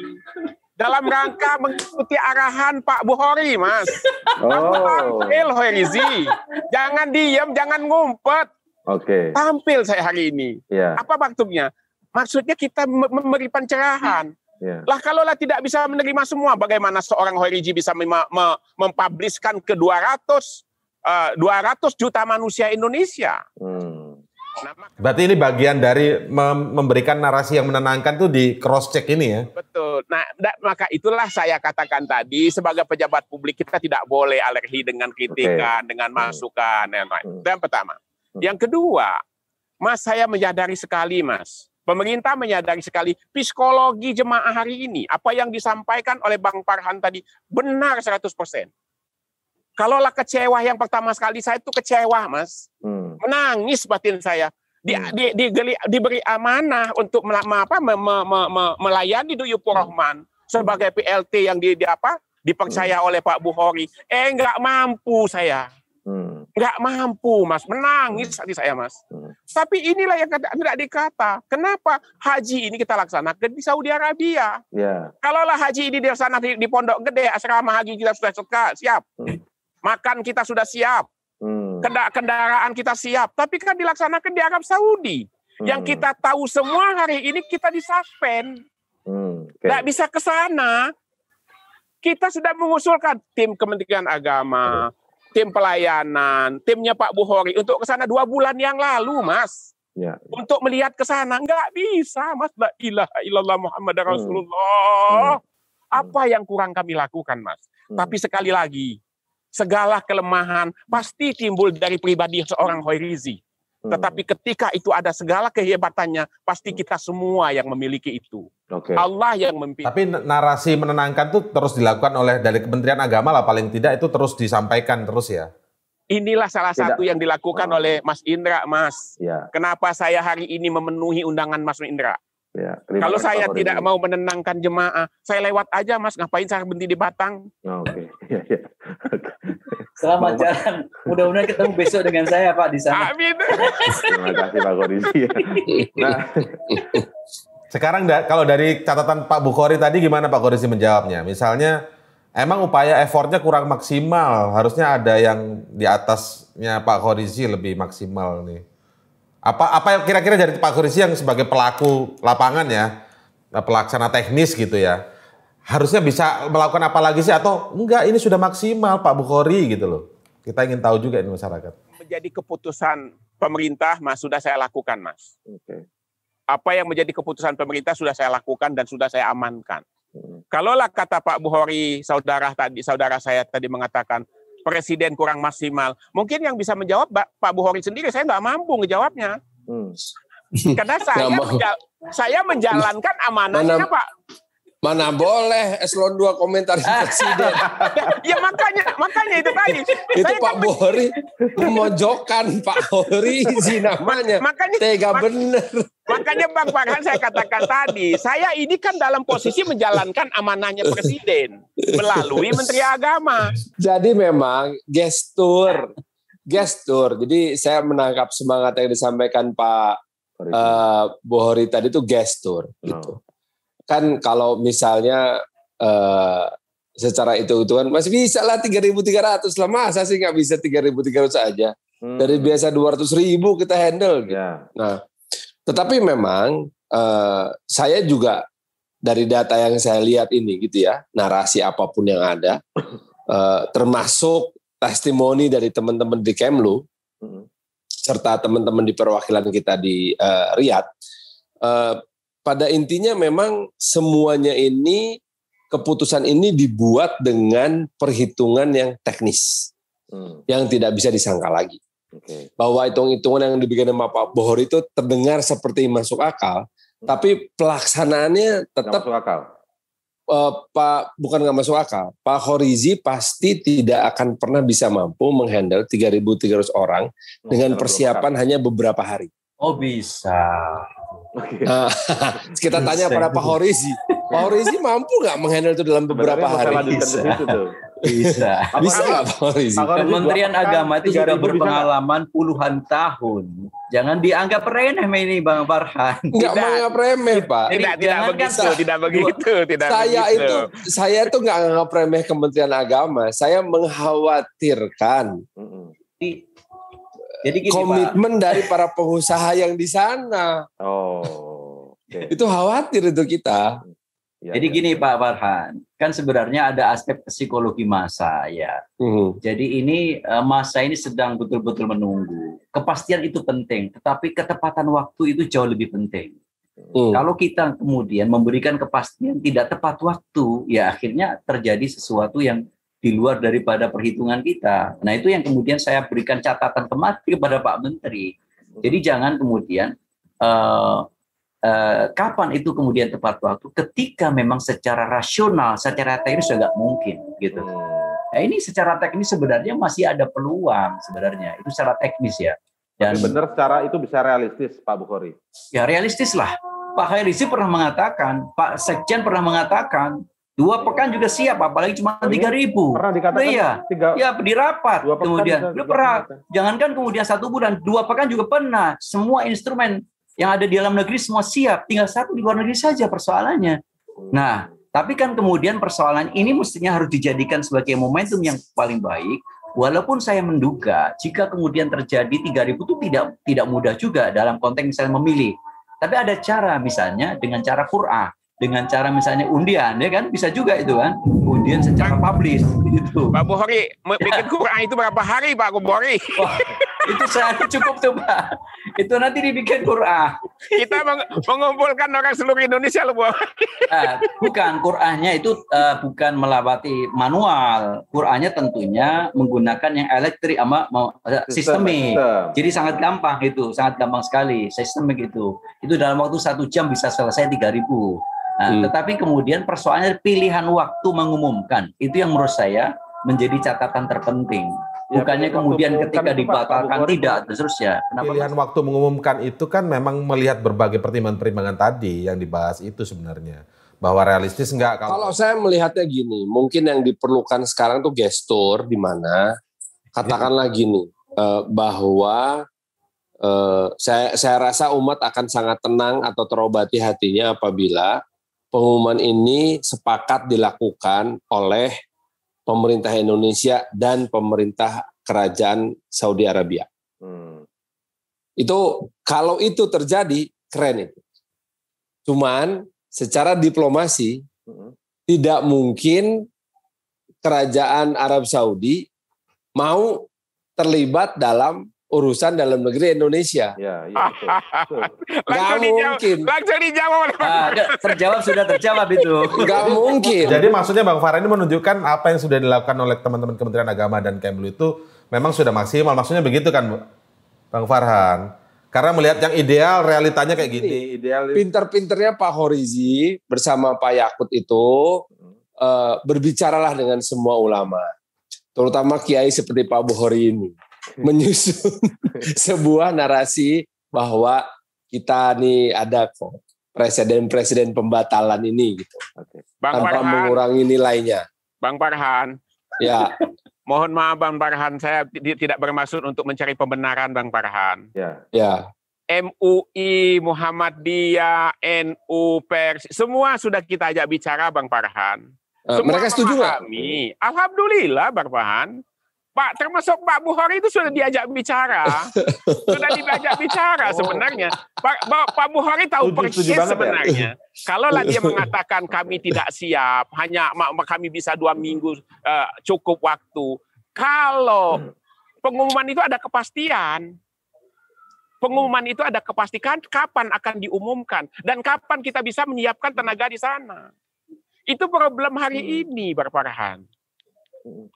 dalam rangka mengikuti arahan Pak Buhori, Mas. Oh. Tampil, Hoerizi. Jangan diem, jangan ngumpet. Oke. Okay. Tampil saya hari ini. Yeah. Apa maksudnya? Maksudnya kita memberi pencerahan. Yeah. Lah kalaulah tidak bisa menerima semua, bagaimana seorang Hoiriji bisa mem- mem- mempubliskan ke 200 uh, 200 juta manusia Indonesia? Hmm. Nah, Berarti ini bagian dari mem- memberikan narasi yang menenangkan tuh di cross check ini ya. Betul. Nah, da- maka itulah saya katakan tadi sebagai pejabat publik kita tidak boleh alergi dengan kritikan, okay. dengan hmm. masukan hmm. dan Dan pertama. Hmm. Yang kedua, Mas saya menyadari sekali, Mas Pemerintah menyadari sekali psikologi jemaah hari ini. Apa yang disampaikan oleh Bang Parhan tadi benar 100%. Kalaulah kecewa yang pertama sekali saya itu kecewa, Mas. Hmm. Menangis batin saya. Di, hmm. di, di, di, diberi amanah untuk me, apa, me, me, me, melayani Duyupo Rahman sebagai PLT yang di, di apa dipercaya hmm. oleh Pak Buhori. Eh nggak mampu saya. Hmm. mampu, Mas. Menangis hmm. hati saya, Mas. Hmm. Tapi inilah yang tidak dikata. Kenapa haji ini kita laksanakan di Saudi Arabia? Yeah. Kalaulah haji ini di sana di, di Pondok Gede, asrama haji kita sudah suka, siap. Hmm. Makan kita sudah siap. Hmm. Kendaraan kita siap. Tapi kan dilaksanakan di Arab Saudi. Hmm. Yang kita tahu semua hari ini kita suspend. Hmm. Okay. bisa ke sana kita sudah mengusulkan tim Kementerian Agama, hmm tim pelayanan, timnya Pak Buhori untuk ke sana dua bulan yang lalu, Mas. Ya, ya. Untuk melihat ke sana nggak bisa, Mas. La ilaha illallah Muhammad hmm. Rasulullah. Hmm. Apa yang kurang kami lakukan, Mas? Hmm. Tapi sekali lagi, segala kelemahan pasti timbul dari pribadi seorang Hoirizi. Hmm. Tetapi ketika itu ada segala kehebatannya, pasti hmm. kita semua yang memiliki itu. Okay. Allah yang memimpin. Tapi narasi menenangkan itu terus dilakukan oleh dari Kementerian Agama lah paling tidak itu terus disampaikan terus ya. Inilah salah tidak. satu yang dilakukan oh. oleh Mas Indra, Mas. Ya. Kenapa saya hari ini memenuhi undangan Mas Indra? Ya, Kalau saya tidak ini. mau menenangkan jemaah, saya lewat aja Mas, ngapain saya berhenti di Batang? Oh, Oke. Okay. Ya, ya. Selamat jalan. Mudah-mudahan ketemu besok dengan saya Pak di sana. Amin. Terima kasih Pak Kondisi. Nah, sekarang da kalau dari catatan Pak Bukhari tadi gimana Pak Korisi menjawabnya? Misalnya emang upaya effortnya kurang maksimal, harusnya ada yang di atasnya Pak Korisi lebih maksimal nih. Apa apa yang kira-kira dari Pak Korisi yang sebagai pelaku lapangan ya, eh, pelaksana teknis gitu ya, harusnya bisa melakukan apa lagi sih atau enggak ini sudah maksimal Pak Bukhari gitu loh. Kita ingin tahu juga ini masyarakat. Menjadi keputusan pemerintah Mas sudah saya lakukan Mas. Oke. Okay apa yang menjadi keputusan pemerintah sudah saya lakukan dan sudah saya amankan. Hmm. Kalaulah kata Pak Buhori, saudara tadi, saudara saya tadi mengatakan presiden kurang maksimal, mungkin yang bisa menjawab Pak Buhori sendiri, saya nggak mampu ngejawabnya. Hmm. Karena saya, menja saya menjalankan amanahnya Pak Mana boleh eselon 2 komentar presiden. ya makanya, makanya itu tadi. itu Pak kan Bohri memojokkan Pak Bohri sih namanya. Makanya, Tega mak bener. Makanya Bang Farhan saya katakan tadi, saya ini kan dalam posisi menjalankan amanahnya presiden melalui Menteri Agama. Jadi memang gestur, gestur. Jadi saya menangkap semangat yang disampaikan Pak uh, eh, Bohori tadi itu gestur gitu. Oh kan kalau misalnya uh, secara itu hitungan masih bisa lah 3.300 lah masa sih nggak bisa 3.300 aja hmm. dari biasa 200 ribu kita handle gitu. Yeah. Nah, tetapi memang uh, saya juga dari data yang saya lihat ini gitu ya narasi apapun yang ada uh, termasuk testimoni dari teman-teman di Kemlu hmm. serta teman-teman di perwakilan kita di uh, Riyadh uh, pada intinya memang semuanya ini keputusan ini dibuat dengan perhitungan yang teknis hmm. yang tidak bisa disangka lagi okay. bahwa hitung-hitungan yang dibikin sama Pak Bohor itu terdengar seperti masuk akal hmm. tapi pelaksanaannya tetap masuk akal uh, Pak bukan nggak masuk akal Pak Horizi pasti tidak akan pernah bisa mampu menghandle 3.300 orang hmm, dengan persiapan hanya beberapa hari oh bisa Okay. Uh, kita tanya pada Pak Horizi. Pak Horizi mampu nggak menghandle itu dalam beberapa hari? Bisa. Bisa. Bisa, nggak Pak Horizi? Kementerian Agama itu sudah berpengalaman puluhan tahun. Jangan dianggap remeh ini Bang Farhan. Enggak menganggap remeh, Pak. Tidak, tidak begitu, tidak begitu, tidak Saya begitu. itu saya itu enggak menganggap remeh Kementerian Agama. Saya mengkhawatirkan jadi gini, komitmen Pak. dari para pengusaha yang di sana. Oh. Okay. itu khawatir itu kita. Ya, Jadi ya. gini iya. Pak Farhan, kan sebenarnya ada aspek psikologi masa ya. Uh-huh. Jadi ini eh, masa ini sedang betul-betul menunggu. Kepastian itu penting, tetapi ketepatan waktu itu jauh lebih penting. Hmm. Kalau kita kemudian memberikan kepastian tidak tepat waktu, ya akhirnya terjadi sesuatu yang di luar daripada perhitungan kita. Nah, itu yang kemudian saya berikan catatan kemati kepada Pak Menteri. Jadi jangan kemudian uh, uh, kapan itu kemudian tepat waktu ketika memang secara rasional, secara teknis sudah nggak mungkin gitu. Hmm. Nah, ini secara teknis sebenarnya masih ada peluang sebenarnya. Itu secara teknis ya. Dan Tapi benar secara itu bisa realistis Pak Bukhari. Ya realistis lah. Pak Khairisi pernah mengatakan, Pak Sekjen pernah mengatakan Dua pekan juga siap, apalagi cuma iya. tiga ribu. Pernah iya, Ya, di rapat. kemudian, lu pernah. Jangankan kemudian satu bulan, dua pekan juga pernah. Semua instrumen yang ada di dalam negeri semua siap. Tinggal satu di luar negeri saja persoalannya. Nah, tapi kan kemudian persoalan ini mestinya harus dijadikan sebagai momentum yang paling baik. Walaupun saya menduga jika kemudian terjadi tiga ribu itu tidak tidak mudah juga dalam konteks misalnya memilih. Tapi ada cara misalnya dengan cara Qur'an dengan cara misalnya undian ya kan bisa juga itu kan undian secara publis gitu. Pak Buhori ya. bikin Quran itu berapa hari Pak Buhori? itu sehari cukup tuh Pak. Itu nanti dibikin Quran. Kita meng mengumpulkan orang seluruh Indonesia loh buah. Nah, bukan Qurannya itu uh, bukan melawati manual. Qurannya tentunya menggunakan yang elektrik ama sistemik. Jadi sangat gampang itu, sangat gampang sekali sistemik itu. Itu dalam waktu satu jam bisa selesai tiga ribu. Nah, hmm. Tetapi kemudian persoalannya pilihan waktu mengumumkan itu yang menurut saya menjadi catatan terpenting. Ya, Bukannya kemudian ketika dibatalkan tidak dan seterusnya. Kenapa pilihan waktu mengumumkan itu kan memang melihat berbagai pertimbangan-pertimbangan tadi yang dibahas itu sebenarnya bahwa realistis enggak kalau... kalau saya melihatnya gini, mungkin yang diperlukan sekarang tuh gestur di mana katakanlah ya. gini eh, bahwa eh, saya saya rasa umat akan sangat tenang atau terobati hatinya apabila pengumuman ini sepakat dilakukan oleh pemerintah Indonesia dan pemerintah kerajaan Saudi Arabia. Hmm. Itu kalau itu terjadi keren itu. Cuman secara diplomasi hmm. tidak mungkin kerajaan Arab Saudi mau terlibat dalam urusan dalam negeri Indonesia. Ya, ya betul. betul. Gak mungkin. Langsung dijawab. Nah, terjawab sudah terjawab itu. Gak mungkin. Jadi maksudnya Bang Farah ini menunjukkan apa yang sudah dilakukan oleh teman-teman Kementerian Agama dan Kemlu itu memang sudah maksimal. Maksudnya begitu kan Bang Farhan? Karena melihat yang ideal realitanya kayak gini. Ideal. Pinter-pinternya Pak Horizi bersama Pak Yakut itu uh, berbicaralah dengan semua ulama, terutama kiai seperti Pak Buhori ini menyusun sebuah narasi bahwa kita nih ada kok presiden-presiden pembatalan ini gitu. Bang tanpa Parhan, mengurangi nilainya. Bang Parhan. Ya. Mohon maaf Bang Farhan, saya tidak bermaksud untuk mencari pembenaran Bang Parhan. Ya. Ya. MUI, Muhammadiyah, NU, Pers, semua sudah kita ajak bicara Bang Parhan. Eh, semua mereka setuju nggak? Alhamdulillah Bang Parhan. Pak termasuk Pak Buhari itu sudah diajak bicara, sudah diajak bicara oh. sebenarnya. Pak, Pak Buhari tahu persis ya? sebenarnya. Ya. Kalaulah dia mengatakan kami tidak siap, hanya kami bisa dua minggu uh, cukup waktu. Kalau pengumuman itu ada kepastian, pengumuman itu ada kepastian kapan akan diumumkan dan kapan kita bisa menyiapkan tenaga di sana. Itu problem hari hmm. ini, pak Farhan.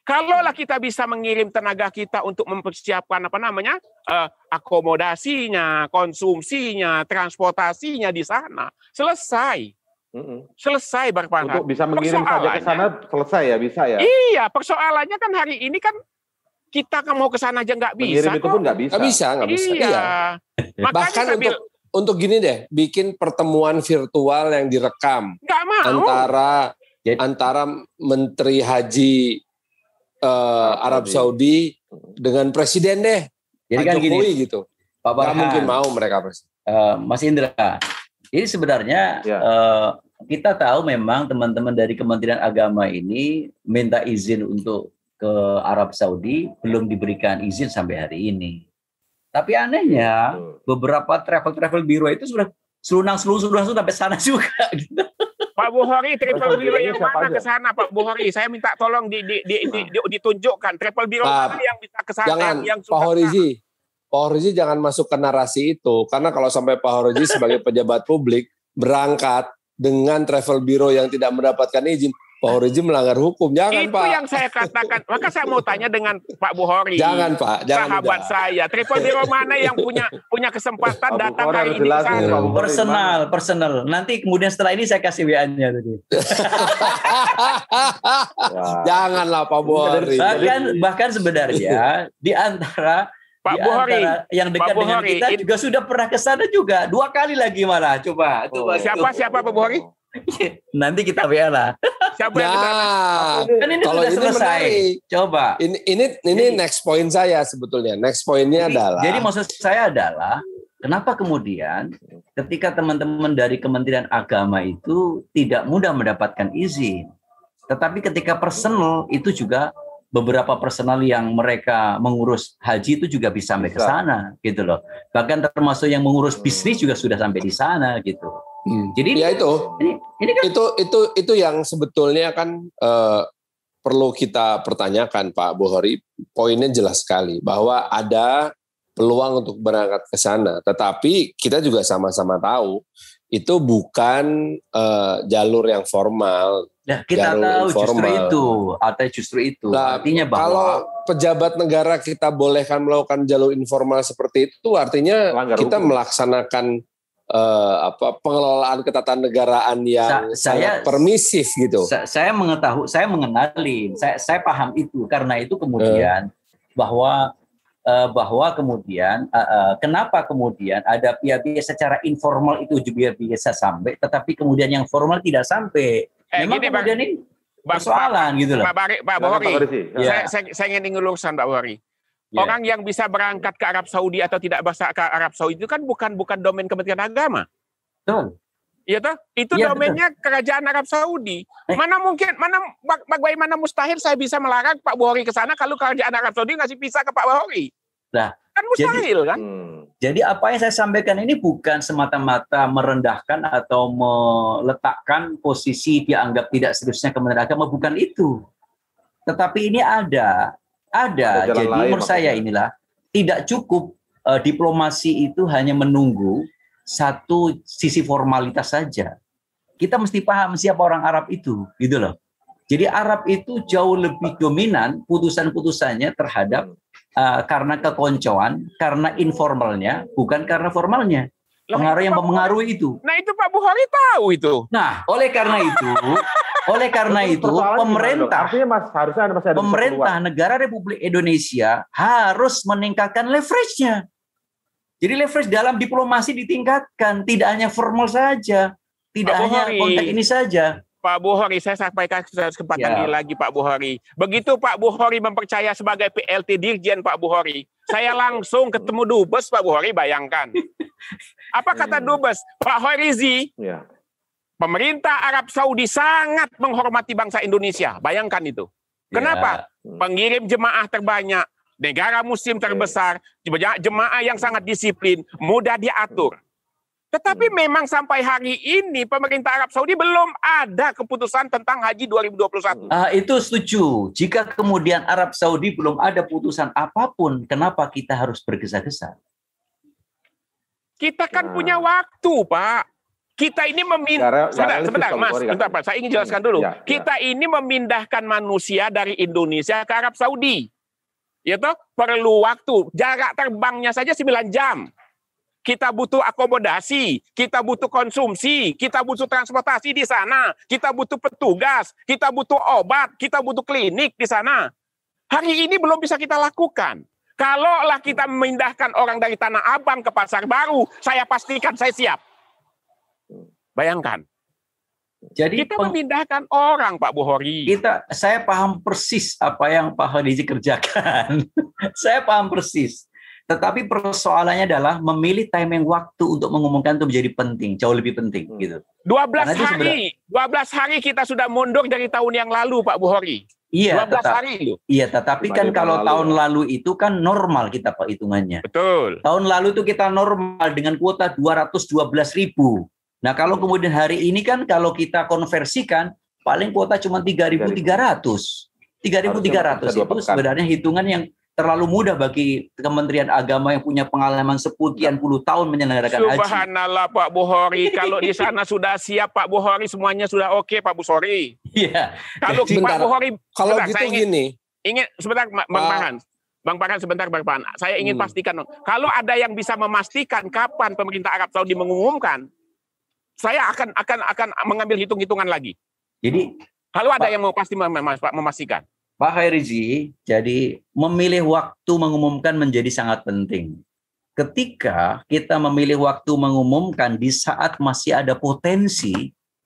Kalaulah kita bisa mengirim tenaga kita untuk mempersiapkan apa namanya eh, akomodasinya, konsumsinya, transportasinya di sana, selesai. Mm-mm. Selesai berpanas. Untuk bisa mengirim saja ke sana selesai ya bisa ya. Iya, persoalannya kan hari ini kan kita kan mau ke sana aja nggak bisa. Mengirim itu kok. pun nggak bisa. Nggak bisa, nggak bisa. Iya. iya. Bahkan sambil, untuk untuk gini deh, bikin pertemuan virtual yang direkam antara antara Menteri Haji uh, Arab Saudi hmm. dengan presiden deh. Jadi Pak kan Jokowi gini, gitu. Pak Barhan, Gak mungkin mau mereka presiden. Uh, Mas Indra, ini sebenarnya ya. uh, kita tahu memang teman-teman dari Kementerian Agama ini minta izin untuk ke Arab Saudi belum diberikan izin sampai hari ini. Tapi anehnya beberapa travel-travel biro itu sudah selunang selunang sudah sudah sampai sana juga gitu. Pak Buhori travel biro yang mana ke sana Pak Buhori? Saya minta tolong di, di, di, di, di, ditunjukkan travel biro mana yang bisa ke sana yang yang Pak Horizi. Pak Horizi jangan masuk ke narasi itu karena kalau sampai Pak Horizi sebagai pejabat publik berangkat dengan travel biro yang tidak mendapatkan izin Pak Hori melanggar hukum. Jangan Itu Pak. Itu yang saya katakan. Maka saya mau tanya dengan Pak Buhori. Jangan Pak. Jangan sahabat udah. saya. di mana yang punya punya kesempatan Pak datang hari ini? ya. personal, personal. Nanti kemudian setelah ini saya kasih WA-nya Janganlah Pak Buhori. Bahkan bahkan sebenarnya di antara Pak Buhori yang dekat Pak dengan kita juga sudah pernah ke sana juga dua kali lagi malah coba coba oh. siapa siapa Pak Buhori Iya. Nanti kita WA lah. Siapa yang kita nah, kan ini kalau sudah ini selesai. Menarik. Coba. Ini ini ini jadi, next point saya sebetulnya. Next pointnya adalah. Jadi maksud saya adalah kenapa kemudian ketika teman-teman dari Kementerian Agama itu tidak mudah mendapatkan izin, tetapi ketika personal itu juga beberapa personal yang mereka mengurus haji itu juga bisa sampai ke sana gitu loh. Bahkan termasuk yang mengurus bisnis juga sudah sampai di sana gitu. Hmm. Jadi ya itu. Ini, ini kan, itu itu itu yang sebetulnya kan uh, perlu kita pertanyakan Pak Bohori. Poinnya jelas sekali bahwa ada peluang untuk berangkat ke sana, tetapi kita juga sama-sama tahu itu bukan uh, jalur yang formal. Nah, kita jalur tahu informal. justru itu, atau justru itu. Nah, artinya bahwa kalau pejabat negara kita bolehkan melakukan jalur informal seperti itu, artinya kita hukum. melaksanakan uh, apa pengelolaan ketatanegaraan yang Sa saya permisif gitu. Sa saya mengetahui, saya mengenali, saya saya paham itu. Karena itu kemudian uh. bahwa uh, bahwa kemudian uh, uh, kenapa kemudian ada pihak-pihak secara informal itu juga biasa sampai, tetapi kemudian yang formal tidak sampai. Eh, Memang gini, kemudian bang, ini persoalan bang, gitu loh. Pak Bari, Pak Bohori, ya. saya, saya, ingin ingin Pak Yeah. Orang yang bisa berangkat ke Arab Saudi atau tidak bahasa ke Arab Saudi itu kan bukan bukan domain Kementerian Agama. Betul. Iya toh? Itu ya, domainnya betul. kerajaan Arab Saudi. Eh. Mana mungkin mana bagaimana mustahil saya bisa melarang Pak Bohori ke sana kalau kerajaan Arab Saudi ngasih visa ke Pak Bohori? Nah, kan mustahil jadi, kan? Hmm. jadi apa yang saya sampaikan ini bukan semata-mata merendahkan atau meletakkan posisi dianggap tidak seriusnya Kementerian Agama bukan itu. Tetapi ini ada ada. Ada Jadi lain, menurut saya inilah tidak cukup uh, diplomasi itu hanya menunggu satu sisi formalitas saja. Kita mesti paham siapa orang Arab itu, gitu loh. Jadi Arab itu jauh lebih dominan putusan-putusannya terhadap uh, karena kekoncoan, karena informalnya, bukan karena formalnya. Pengaruh yang mempengaruhi itu. Nah itu Pak Buhari tahu itu. Nah oleh karena itu Oleh karena itu, pemerintah mas, harusnya masih ada pemerintah negara Republik Indonesia harus meningkatkan leverage-nya. Jadi leverage dalam diplomasi ditingkatkan, tidak hanya formal saja, tidak Pak hanya kontak konteks ini saja. Pak Buhori, saya sampaikan kesempatan ya. lagi Pak Buhori. Begitu Pak Buhori mempercaya sebagai PLT Dirjen Pak Buhori, saya langsung ketemu Dubes Pak Buhari, bayangkan. Apa kata hmm. Dubes? Pak Horizi, ya pemerintah Arab Saudi sangat menghormati bangsa Indonesia. Bayangkan itu. Kenapa? Ya. Pengirim jemaah terbanyak, negara muslim terbesar, jemaah yang sangat disiplin, mudah diatur. Tetapi hmm. memang sampai hari ini pemerintah Arab Saudi belum ada keputusan tentang haji 2021. Uh, ah, itu setuju. Jika kemudian Arab Saudi belum ada putusan apapun, kenapa kita harus bergesa-gesa? Kita kan uh. punya waktu, Pak. Kita ini memindah sebentar, Mas, sebentar Pak, saya ingin jelaskan dulu. Ya, ya. Kita ini memindahkan manusia dari Indonesia ke Arab Saudi. Ya toh, perlu waktu. Jarak terbangnya saja 9 jam. Kita butuh akomodasi, kita butuh konsumsi, kita butuh transportasi di sana, kita butuh petugas, kita butuh obat, kita butuh klinik di sana. Hari ini belum bisa kita lakukan. Kalaulah kita memindahkan orang dari Tanah Abang ke Pasar Baru, saya pastikan saya siap. Bayangkan. Jadi kita memindahkan orang Pak Buhori. Kita saya paham persis apa yang Pak Hadiji kerjakan. saya paham persis. Tetapi persoalannya adalah memilih timing waktu untuk mengumumkan itu menjadi penting, jauh lebih penting hmm. gitu. 12 hari, dua 12 hari kita sudah mundur dari tahun yang lalu Pak Buhori. Iya, 12 tetap, hari itu. Iya, tetapi kan kalau lalu. tahun lalu itu kan normal kita Pak hitungannya. Betul. Tahun lalu itu kita normal dengan kuota dua dua ratus belas ribu. Nah, kalau kemudian hari ini kan kalau kita konversikan paling kuota cuma 3.300. 3.300 itu sebenarnya hitungan yang terlalu mudah bagi Kementerian Agama yang punya pengalaman sepuluh puluh tahun menyelenggarakan haji. Subhanallah Pak Buhori, kalau di sana sudah siap Pak Buhori semuanya sudah oke okay, Pak Buhori. Iya. Kalau Bentar, Pak Buhori kalau sebentar, gitu ingin, gini. Ingin sebentar Bang Pahan. Bang Pahan sebentar Bang Pahan. Saya ingin hmm. pastikan kalau ada yang bisa memastikan kapan pemerintah Arab Saudi mengumumkan saya akan akan akan mengambil hitung-hitungan lagi. Jadi kalau ada yang mau pasti memastikan. Pak Khairizi, jadi memilih waktu mengumumkan menjadi sangat penting. Ketika kita memilih waktu mengumumkan di saat masih ada potensi,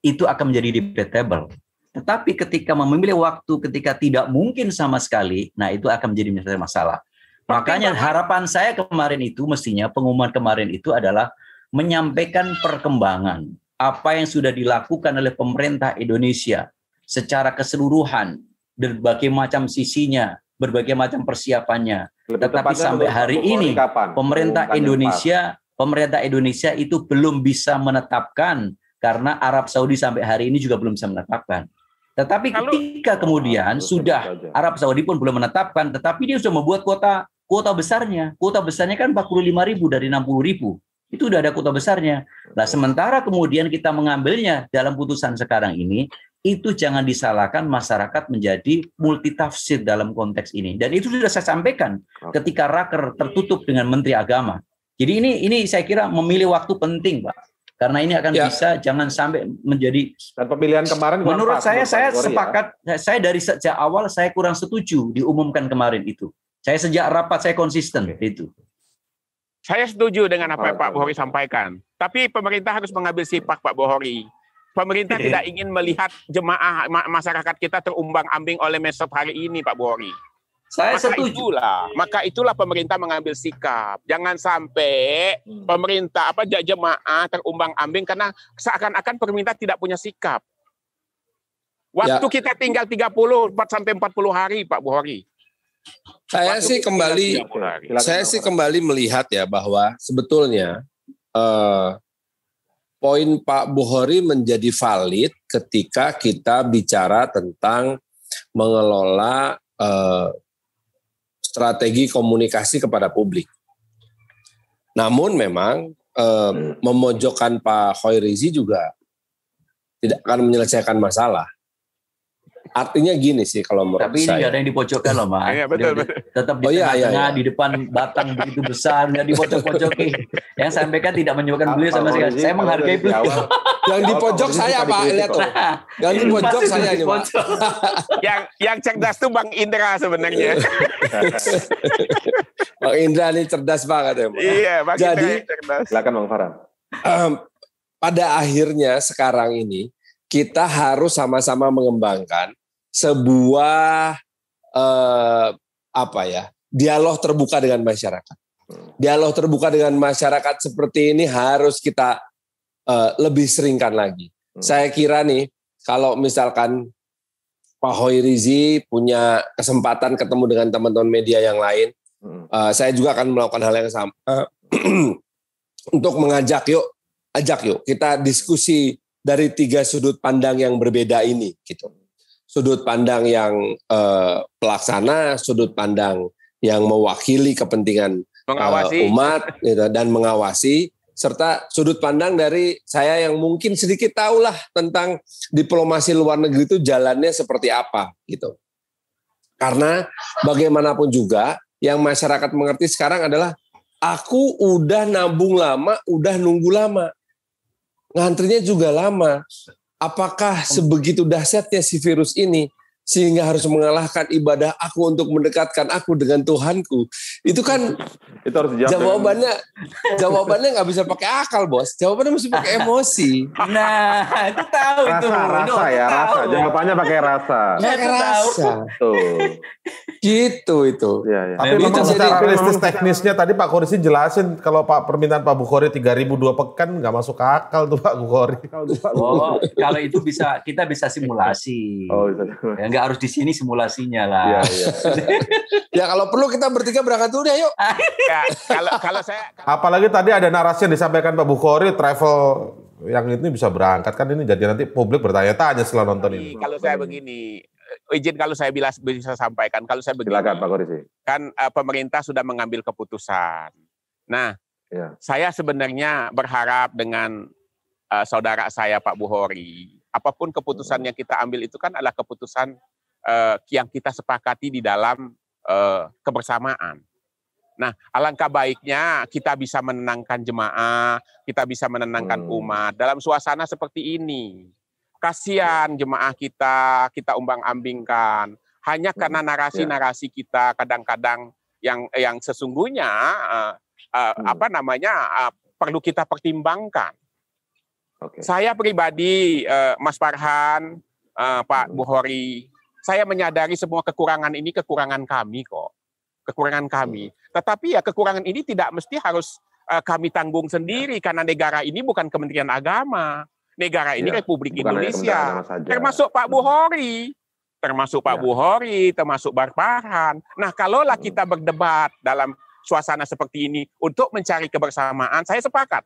itu akan menjadi debatable. Tetapi ketika memilih waktu ketika tidak mungkin sama sekali, nah itu akan menjadi masalah. Makanya harapan saya kemarin itu mestinya pengumuman kemarin itu adalah menyampaikan perkembangan apa yang sudah dilakukan oleh pemerintah Indonesia secara keseluruhan berbagai macam sisinya, berbagai macam persiapannya. Lebih Tetapi sampai hari ini kapan? pemerintah Bukan Indonesia pemerintah Indonesia itu belum bisa menetapkan karena Arab Saudi sampai hari ini juga belum bisa menetapkan. Tetapi ketika kemudian nah, sudah Arab Saudi pun belum menetapkan, tetapi dia sudah membuat kuota kuota besarnya. Kuota besarnya kan 45 ribu dari 60 ribu. Itu sudah ada kota besarnya. Nah, sementara kemudian kita mengambilnya dalam putusan sekarang ini, itu jangan disalahkan masyarakat menjadi multitafsir dalam konteks ini. Dan itu sudah saya sampaikan ketika raker tertutup dengan Menteri Agama. Jadi ini ini saya kira memilih waktu penting, Pak. Karena ini akan ya. bisa jangan sampai menjadi dan pemilihan kemarin menurut saya saya ya. sepakat ya. saya dari sejak awal saya kurang setuju diumumkan kemarin itu. Saya sejak rapat saya konsisten Oke. itu. Saya setuju dengan apa yang Pak Bohori sampaikan. Tapi pemerintah harus mengambil sifat Pak Bohori. Pemerintah iya. tidak ingin melihat jemaah masyarakat kita terumbang ambing oleh mesop hari ini Pak Bohori. Saya maka setuju. lah. maka itulah pemerintah mengambil sikap. Jangan sampai hmm. pemerintah apa jemaah terumbang ambing karena seakan-akan pemerintah tidak punya sikap. Waktu ya. kita tinggal 30 4 sampai 40 hari Pak Bohori. Saya sih kembali, saya sih kembali melihat ya bahwa sebetulnya eh, poin Pak Buhori menjadi valid ketika kita bicara tentang mengelola eh, strategi komunikasi kepada publik. Namun memang eh, hmm. memojokkan Pak Khoirizi juga tidak akan menyelesaikan masalah. Artinya gini sih kalau menurut Tapi saya. Tapi ini ada yang dipojokkan loh, Mas. Iya, betul, betul. Tetap di oh, iya, tengah iya, iya, di depan batang begitu besar, dan dipojok-pojoki. yang sampaikan tidak menyebutkan beliau sama sekali. Saya menghargai beliau. yang di pojok saya, Pak. Lihat tuh. Yang di pojok saya ini, Pak. yang, yang cerdas tuh Bang Indra sebenarnya. Bang Indra ini cerdas banget ya, Pak. Iya, Bang Jadi, cerdas. Silakan Bang Farhan. Um, pada akhirnya sekarang ini, kita harus sama-sama mengembangkan sebuah eh, apa ya dialog terbuka dengan masyarakat. Hmm. Dialog terbuka dengan masyarakat seperti ini harus kita eh, lebih seringkan lagi. Hmm. Saya kira nih kalau misalkan Pak Hoi Hoirizi punya kesempatan ketemu dengan teman-teman media yang lain, hmm. uh, saya juga akan melakukan hal yang sama hmm. untuk mengajak yuk, ajak yuk kita diskusi dari tiga sudut pandang yang berbeda ini gitu sudut pandang yang uh, pelaksana, sudut pandang yang mewakili kepentingan eh, mengawasi. Uh, umat gitu, dan mengawasi serta sudut pandang dari saya yang mungkin sedikit tahulah tentang diplomasi luar negeri itu jalannya seperti apa gitu. Karena bagaimanapun juga yang masyarakat mengerti sekarang adalah aku udah nabung lama, udah nunggu lama. Ngantrinya juga lama apakah sebegitu dahsyatnya si virus ini sehingga harus mengalahkan ibadah aku untuk mendekatkan aku dengan Tuhanku. Itu kan itu harus dijawab. Jawabannya jawabannya nggak bisa pakai akal, Bos. Jawabannya mesti pakai emosi. Nah, itu tahu rasa, itu. Rasa Duh, ya, tahu. rasa. Jawabannya pakai rasa. Pakai rasa. Tuh. gitu itu. Ya, ya. Tapi memang itu secara realistis teknisnya tadi Pak Korisi jelasin kalau Pak permintaan Pak Bukhari 3000 dua pekan nggak masuk akal tuh Pak Bukhari. Oh, kalau itu bisa kita bisa simulasi. Oh, bisa. Ya, nggak harus di sini simulasinya lah. Ya, ya. ya kalau perlu kita bertiga berangkat dulu deh, ya, yuk. ya, kalau kalau saya kalau... apalagi tadi ada narasi yang disampaikan Pak Bukhari travel yang ini bisa berangkat kan ini jadi nanti publik bertanya-tanya setelah nonton ini. Kalau saya begini, izin kalau saya bilas, bisa sampaikan kalau saya begini. Silakan Pak Kan uh, pemerintah sudah mengambil keputusan. Nah, ya. saya sebenarnya berharap dengan uh, saudara saya Pak Buhori apapun keputusan yang kita ambil itu kan adalah keputusan uh, yang kita sepakati di dalam uh, kebersamaan. Nah, alangkah baiknya kita bisa menenangkan jemaah, kita bisa menenangkan hmm. umat dalam suasana seperti ini. Kasihan jemaah kita, kita umbang-ambingkan hanya hmm, karena narasi-narasi ya. kita kadang-kadang yang yang sesungguhnya uh, uh, apa namanya uh, perlu kita pertimbangkan. Okay. Saya pribadi, uh, Mas Farhan, uh, Pak hmm. Buhori, saya menyadari semua kekurangan ini kekurangan kami kok, kekurangan kami. Hmm. Tetapi ya kekurangan ini tidak mesti harus uh, kami tanggung ya. sendiri karena negara ini bukan Kementerian Agama, negara ini ya, Republik bukan Indonesia, termasuk Pak hmm. Buhori, termasuk Pak ya. Buhori, termasuk Bar Farhan. Nah kalaulah kita berdebat dalam suasana seperti ini untuk mencari kebersamaan, saya sepakat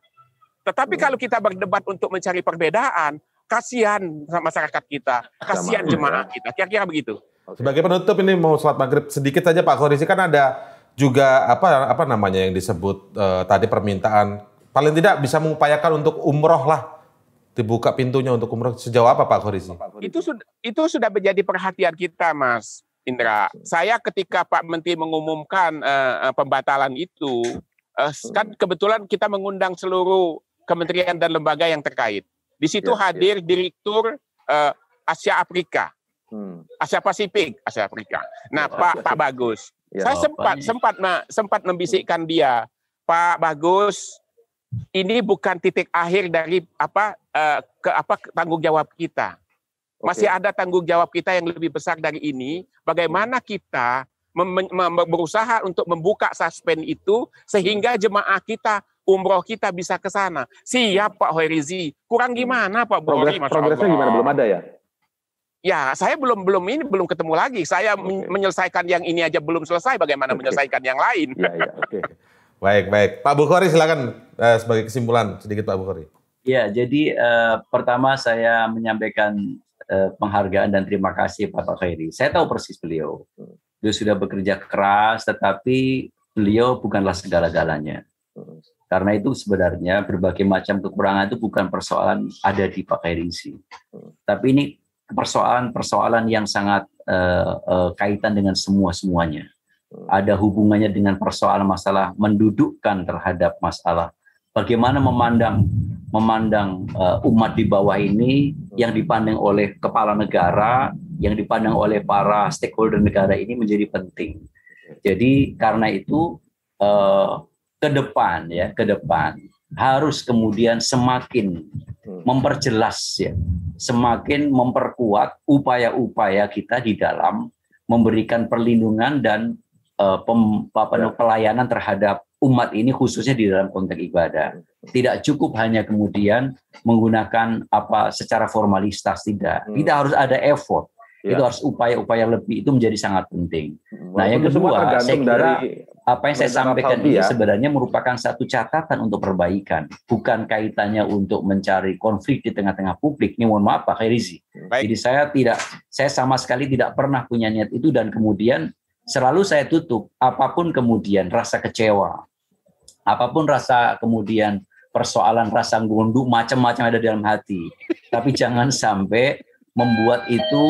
tetapi oh. kalau kita berdebat untuk mencari perbedaan, kasihan masyarakat kita, kasihan jemaah kita. Kira-kira begitu. Sebagai penutup ini mau sholat maghrib sedikit saja Pak Khorisi kan ada juga apa apa namanya yang disebut uh, tadi permintaan paling tidak bisa mengupayakan untuk umroh lah dibuka pintunya untuk umroh sejauh apa Pak Khorisi? Itu sudah itu sudah menjadi perhatian kita Mas Indra. Saya ketika Pak Menteri mengumumkan uh, pembatalan itu kan hmm. kebetulan kita mengundang seluruh kementerian dan lembaga yang terkait. Di situ iya, iya. hadir direktur uh, Asia Afrika, hmm. Asia Pasifik, Asia Afrika. Nah, ya, Pak Pak Bagus, ya, saya sempat ya. sempat sempat membisikkan dia, Pak Bagus, ini bukan titik akhir dari apa uh, ke apa tanggung jawab kita. Masih ada tanggung jawab kita yang lebih besar dari ini. Bagaimana hmm. kita berusaha untuk membuka suspend itu sehingga jemaah kita umroh kita bisa ke sana. Siap Pak Hoerizi. Kurang hmm. gimana Pak Progres, Bori? Progresnya gimana? Belum ada ya? Ya, saya belum belum ini belum ketemu lagi. Saya okay. menyelesaikan yang ini aja belum selesai. Bagaimana okay. menyelesaikan yang lain? Ya, ya, okay. baik, baik. Pak Bukhari silakan eh, sebagai kesimpulan sedikit Pak Bukhari. Ya, jadi eh, pertama saya menyampaikan eh, penghargaan dan terima kasih Pak Pak Khairi. Saya tahu persis beliau. Beliau sudah bekerja keras, tetapi beliau bukanlah segala-galanya. Hmm. Karena itu sebenarnya berbagai macam kekurangan itu bukan persoalan ada di pakai rinsi. Tapi ini persoalan-persoalan yang sangat uh, uh, kaitan dengan semua-semuanya. Ada hubungannya dengan persoalan masalah mendudukkan terhadap masalah. Bagaimana memandang memandang uh, umat di bawah ini yang dipandang oleh kepala negara, yang dipandang oleh para stakeholder negara ini menjadi penting. Jadi karena itu uh, ke depan ya, ke depan harus kemudian semakin hmm. memperjelas ya, semakin memperkuat upaya-upaya kita di dalam memberikan perlindungan dan uh, pem, apa, ya. pelayanan terhadap umat ini khususnya di dalam konteks ibadah. Tidak cukup hanya kemudian menggunakan apa secara formalitas tidak. Hmm. Kita harus ada effort Ya. Itu harus upaya-upaya lebih itu menjadi sangat penting. Walaupun hmm. nah, yang kedua, saya kira dari apa yang saya sampaikan ini ya. sebenarnya merupakan satu catatan untuk perbaikan, bukan kaitannya untuk mencari konflik di tengah-tengah publik. Ini mohon maaf Pak Rizi. Hmm. Jadi saya tidak, saya sama sekali tidak pernah punya niat itu dan kemudian selalu saya tutup apapun kemudian rasa kecewa, apapun rasa kemudian persoalan rasa gundu macam-macam ada dalam hati. Tapi jangan sampai membuat itu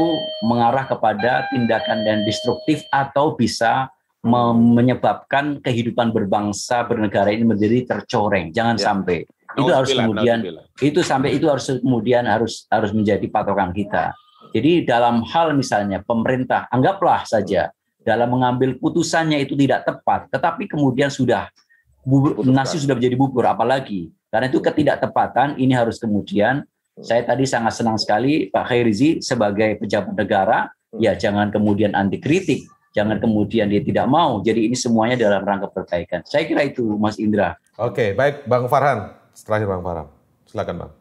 mengarah kepada tindakan dan destruktif atau bisa menyebabkan kehidupan berbangsa bernegara ini menjadi tercoreng. Jangan ya. sampai nah, itu harus bilang, kemudian no itu sampai itu harus kemudian harus harus menjadi patokan kita. Jadi dalam hal misalnya pemerintah anggaplah saja dalam mengambil putusannya itu tidak tepat, tetapi kemudian sudah bubur, nasi sudah menjadi bubur apalagi karena itu ketidaktepatan ini harus kemudian saya tadi sangat senang sekali Pak Khairizi sebagai pejabat negara, hmm. ya jangan kemudian anti kritik, jangan kemudian dia tidak mau. Jadi ini semuanya dalam rangka perbaikan. Saya kira itu Mas Indra. Oke, baik Bang Farhan. Terakhir Bang Farhan. Silakan Bang.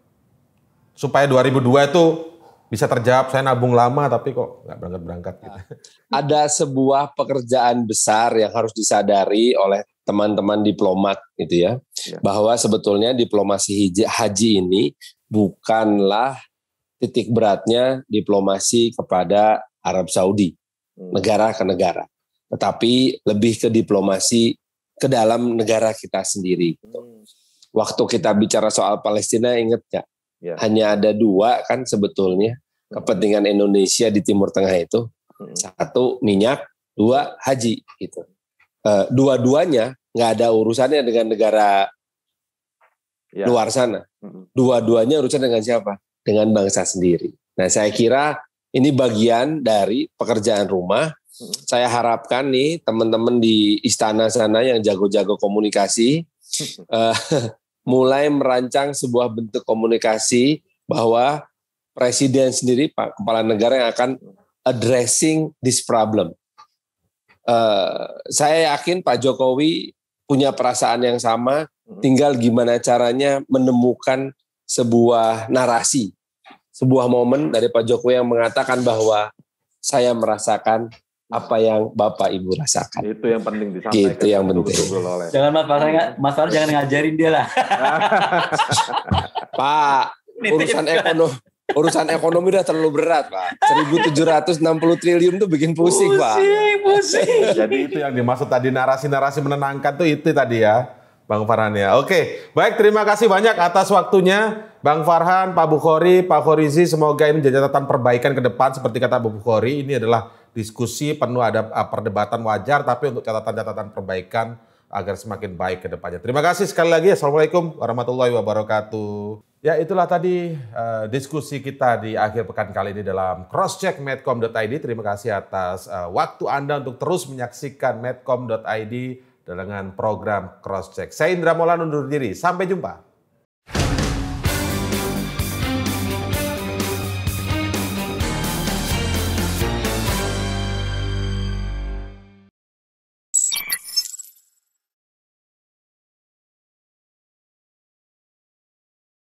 Supaya 2002 itu bisa terjawab, saya nabung lama tapi kok nggak berangkat-berangkat. Gitu. Ah. Ada sebuah pekerjaan besar yang harus disadari oleh teman-teman diplomat gitu ya, ya. bahwa sebetulnya diplomasi haji ini bukanlah titik beratnya diplomasi kepada Arab Saudi, hmm. negara ke negara, tetapi lebih ke diplomasi ke dalam negara kita sendiri. Hmm. Waktu kita bicara soal Palestina, ingat nggak? Ya. Hanya ada dua kan sebetulnya hmm. kepentingan Indonesia di Timur Tengah itu satu minyak, dua haji gitu. Eh, dua-duanya nggak ada urusannya dengan negara ya. luar sana. Dua-duanya urusan dengan siapa? Dengan bangsa sendiri. Nah, saya kira ini bagian dari pekerjaan rumah. Saya harapkan nih teman-teman di istana sana yang jago-jago komunikasi uh, mulai merancang sebuah bentuk komunikasi bahwa presiden sendiri, Pak Kepala Negara yang akan addressing this problem. Uh, saya yakin Pak Jokowi punya perasaan yang sama Hmm. Tinggal gimana caranya menemukan sebuah narasi, sebuah momen dari Pak Jokowi yang mengatakan bahwa saya merasakan apa yang Bapak Ibu rasakan. Itu yang penting disampaikan. Itu yang penting. Jangan Mas Farhan, Mas Farhan jangan ngajarin dia lah. Pak, urusan ekonomi urusan ekonomi udah terlalu berat pak 1760 triliun tuh bikin pusing, pusing pak pusing pusing jadi itu yang dimaksud tadi narasi-narasi menenangkan tuh itu tadi ya Bang Farhan ya. Oke, baik terima kasih banyak atas waktunya Bang Farhan, Pak Bukhori, Pak Khorizi. Semoga ini menjadi catatan perbaikan ke depan seperti kata Pak Bukhori ini adalah diskusi penuh ada eh, perdebatan wajar tapi untuk catatan-catatan perbaikan agar semakin baik ke depannya. Terima kasih sekali lagi. Assalamualaikum warahmatullahi wabarakatuh. Ya itulah tadi uh, diskusi kita di akhir pekan kali ini dalam crosscheck medcom.id. Terima kasih atas uh, waktu Anda untuk terus menyaksikan medcom.id dengan program Cross Check. Saya Indra Maulana undur diri. Sampai jumpa.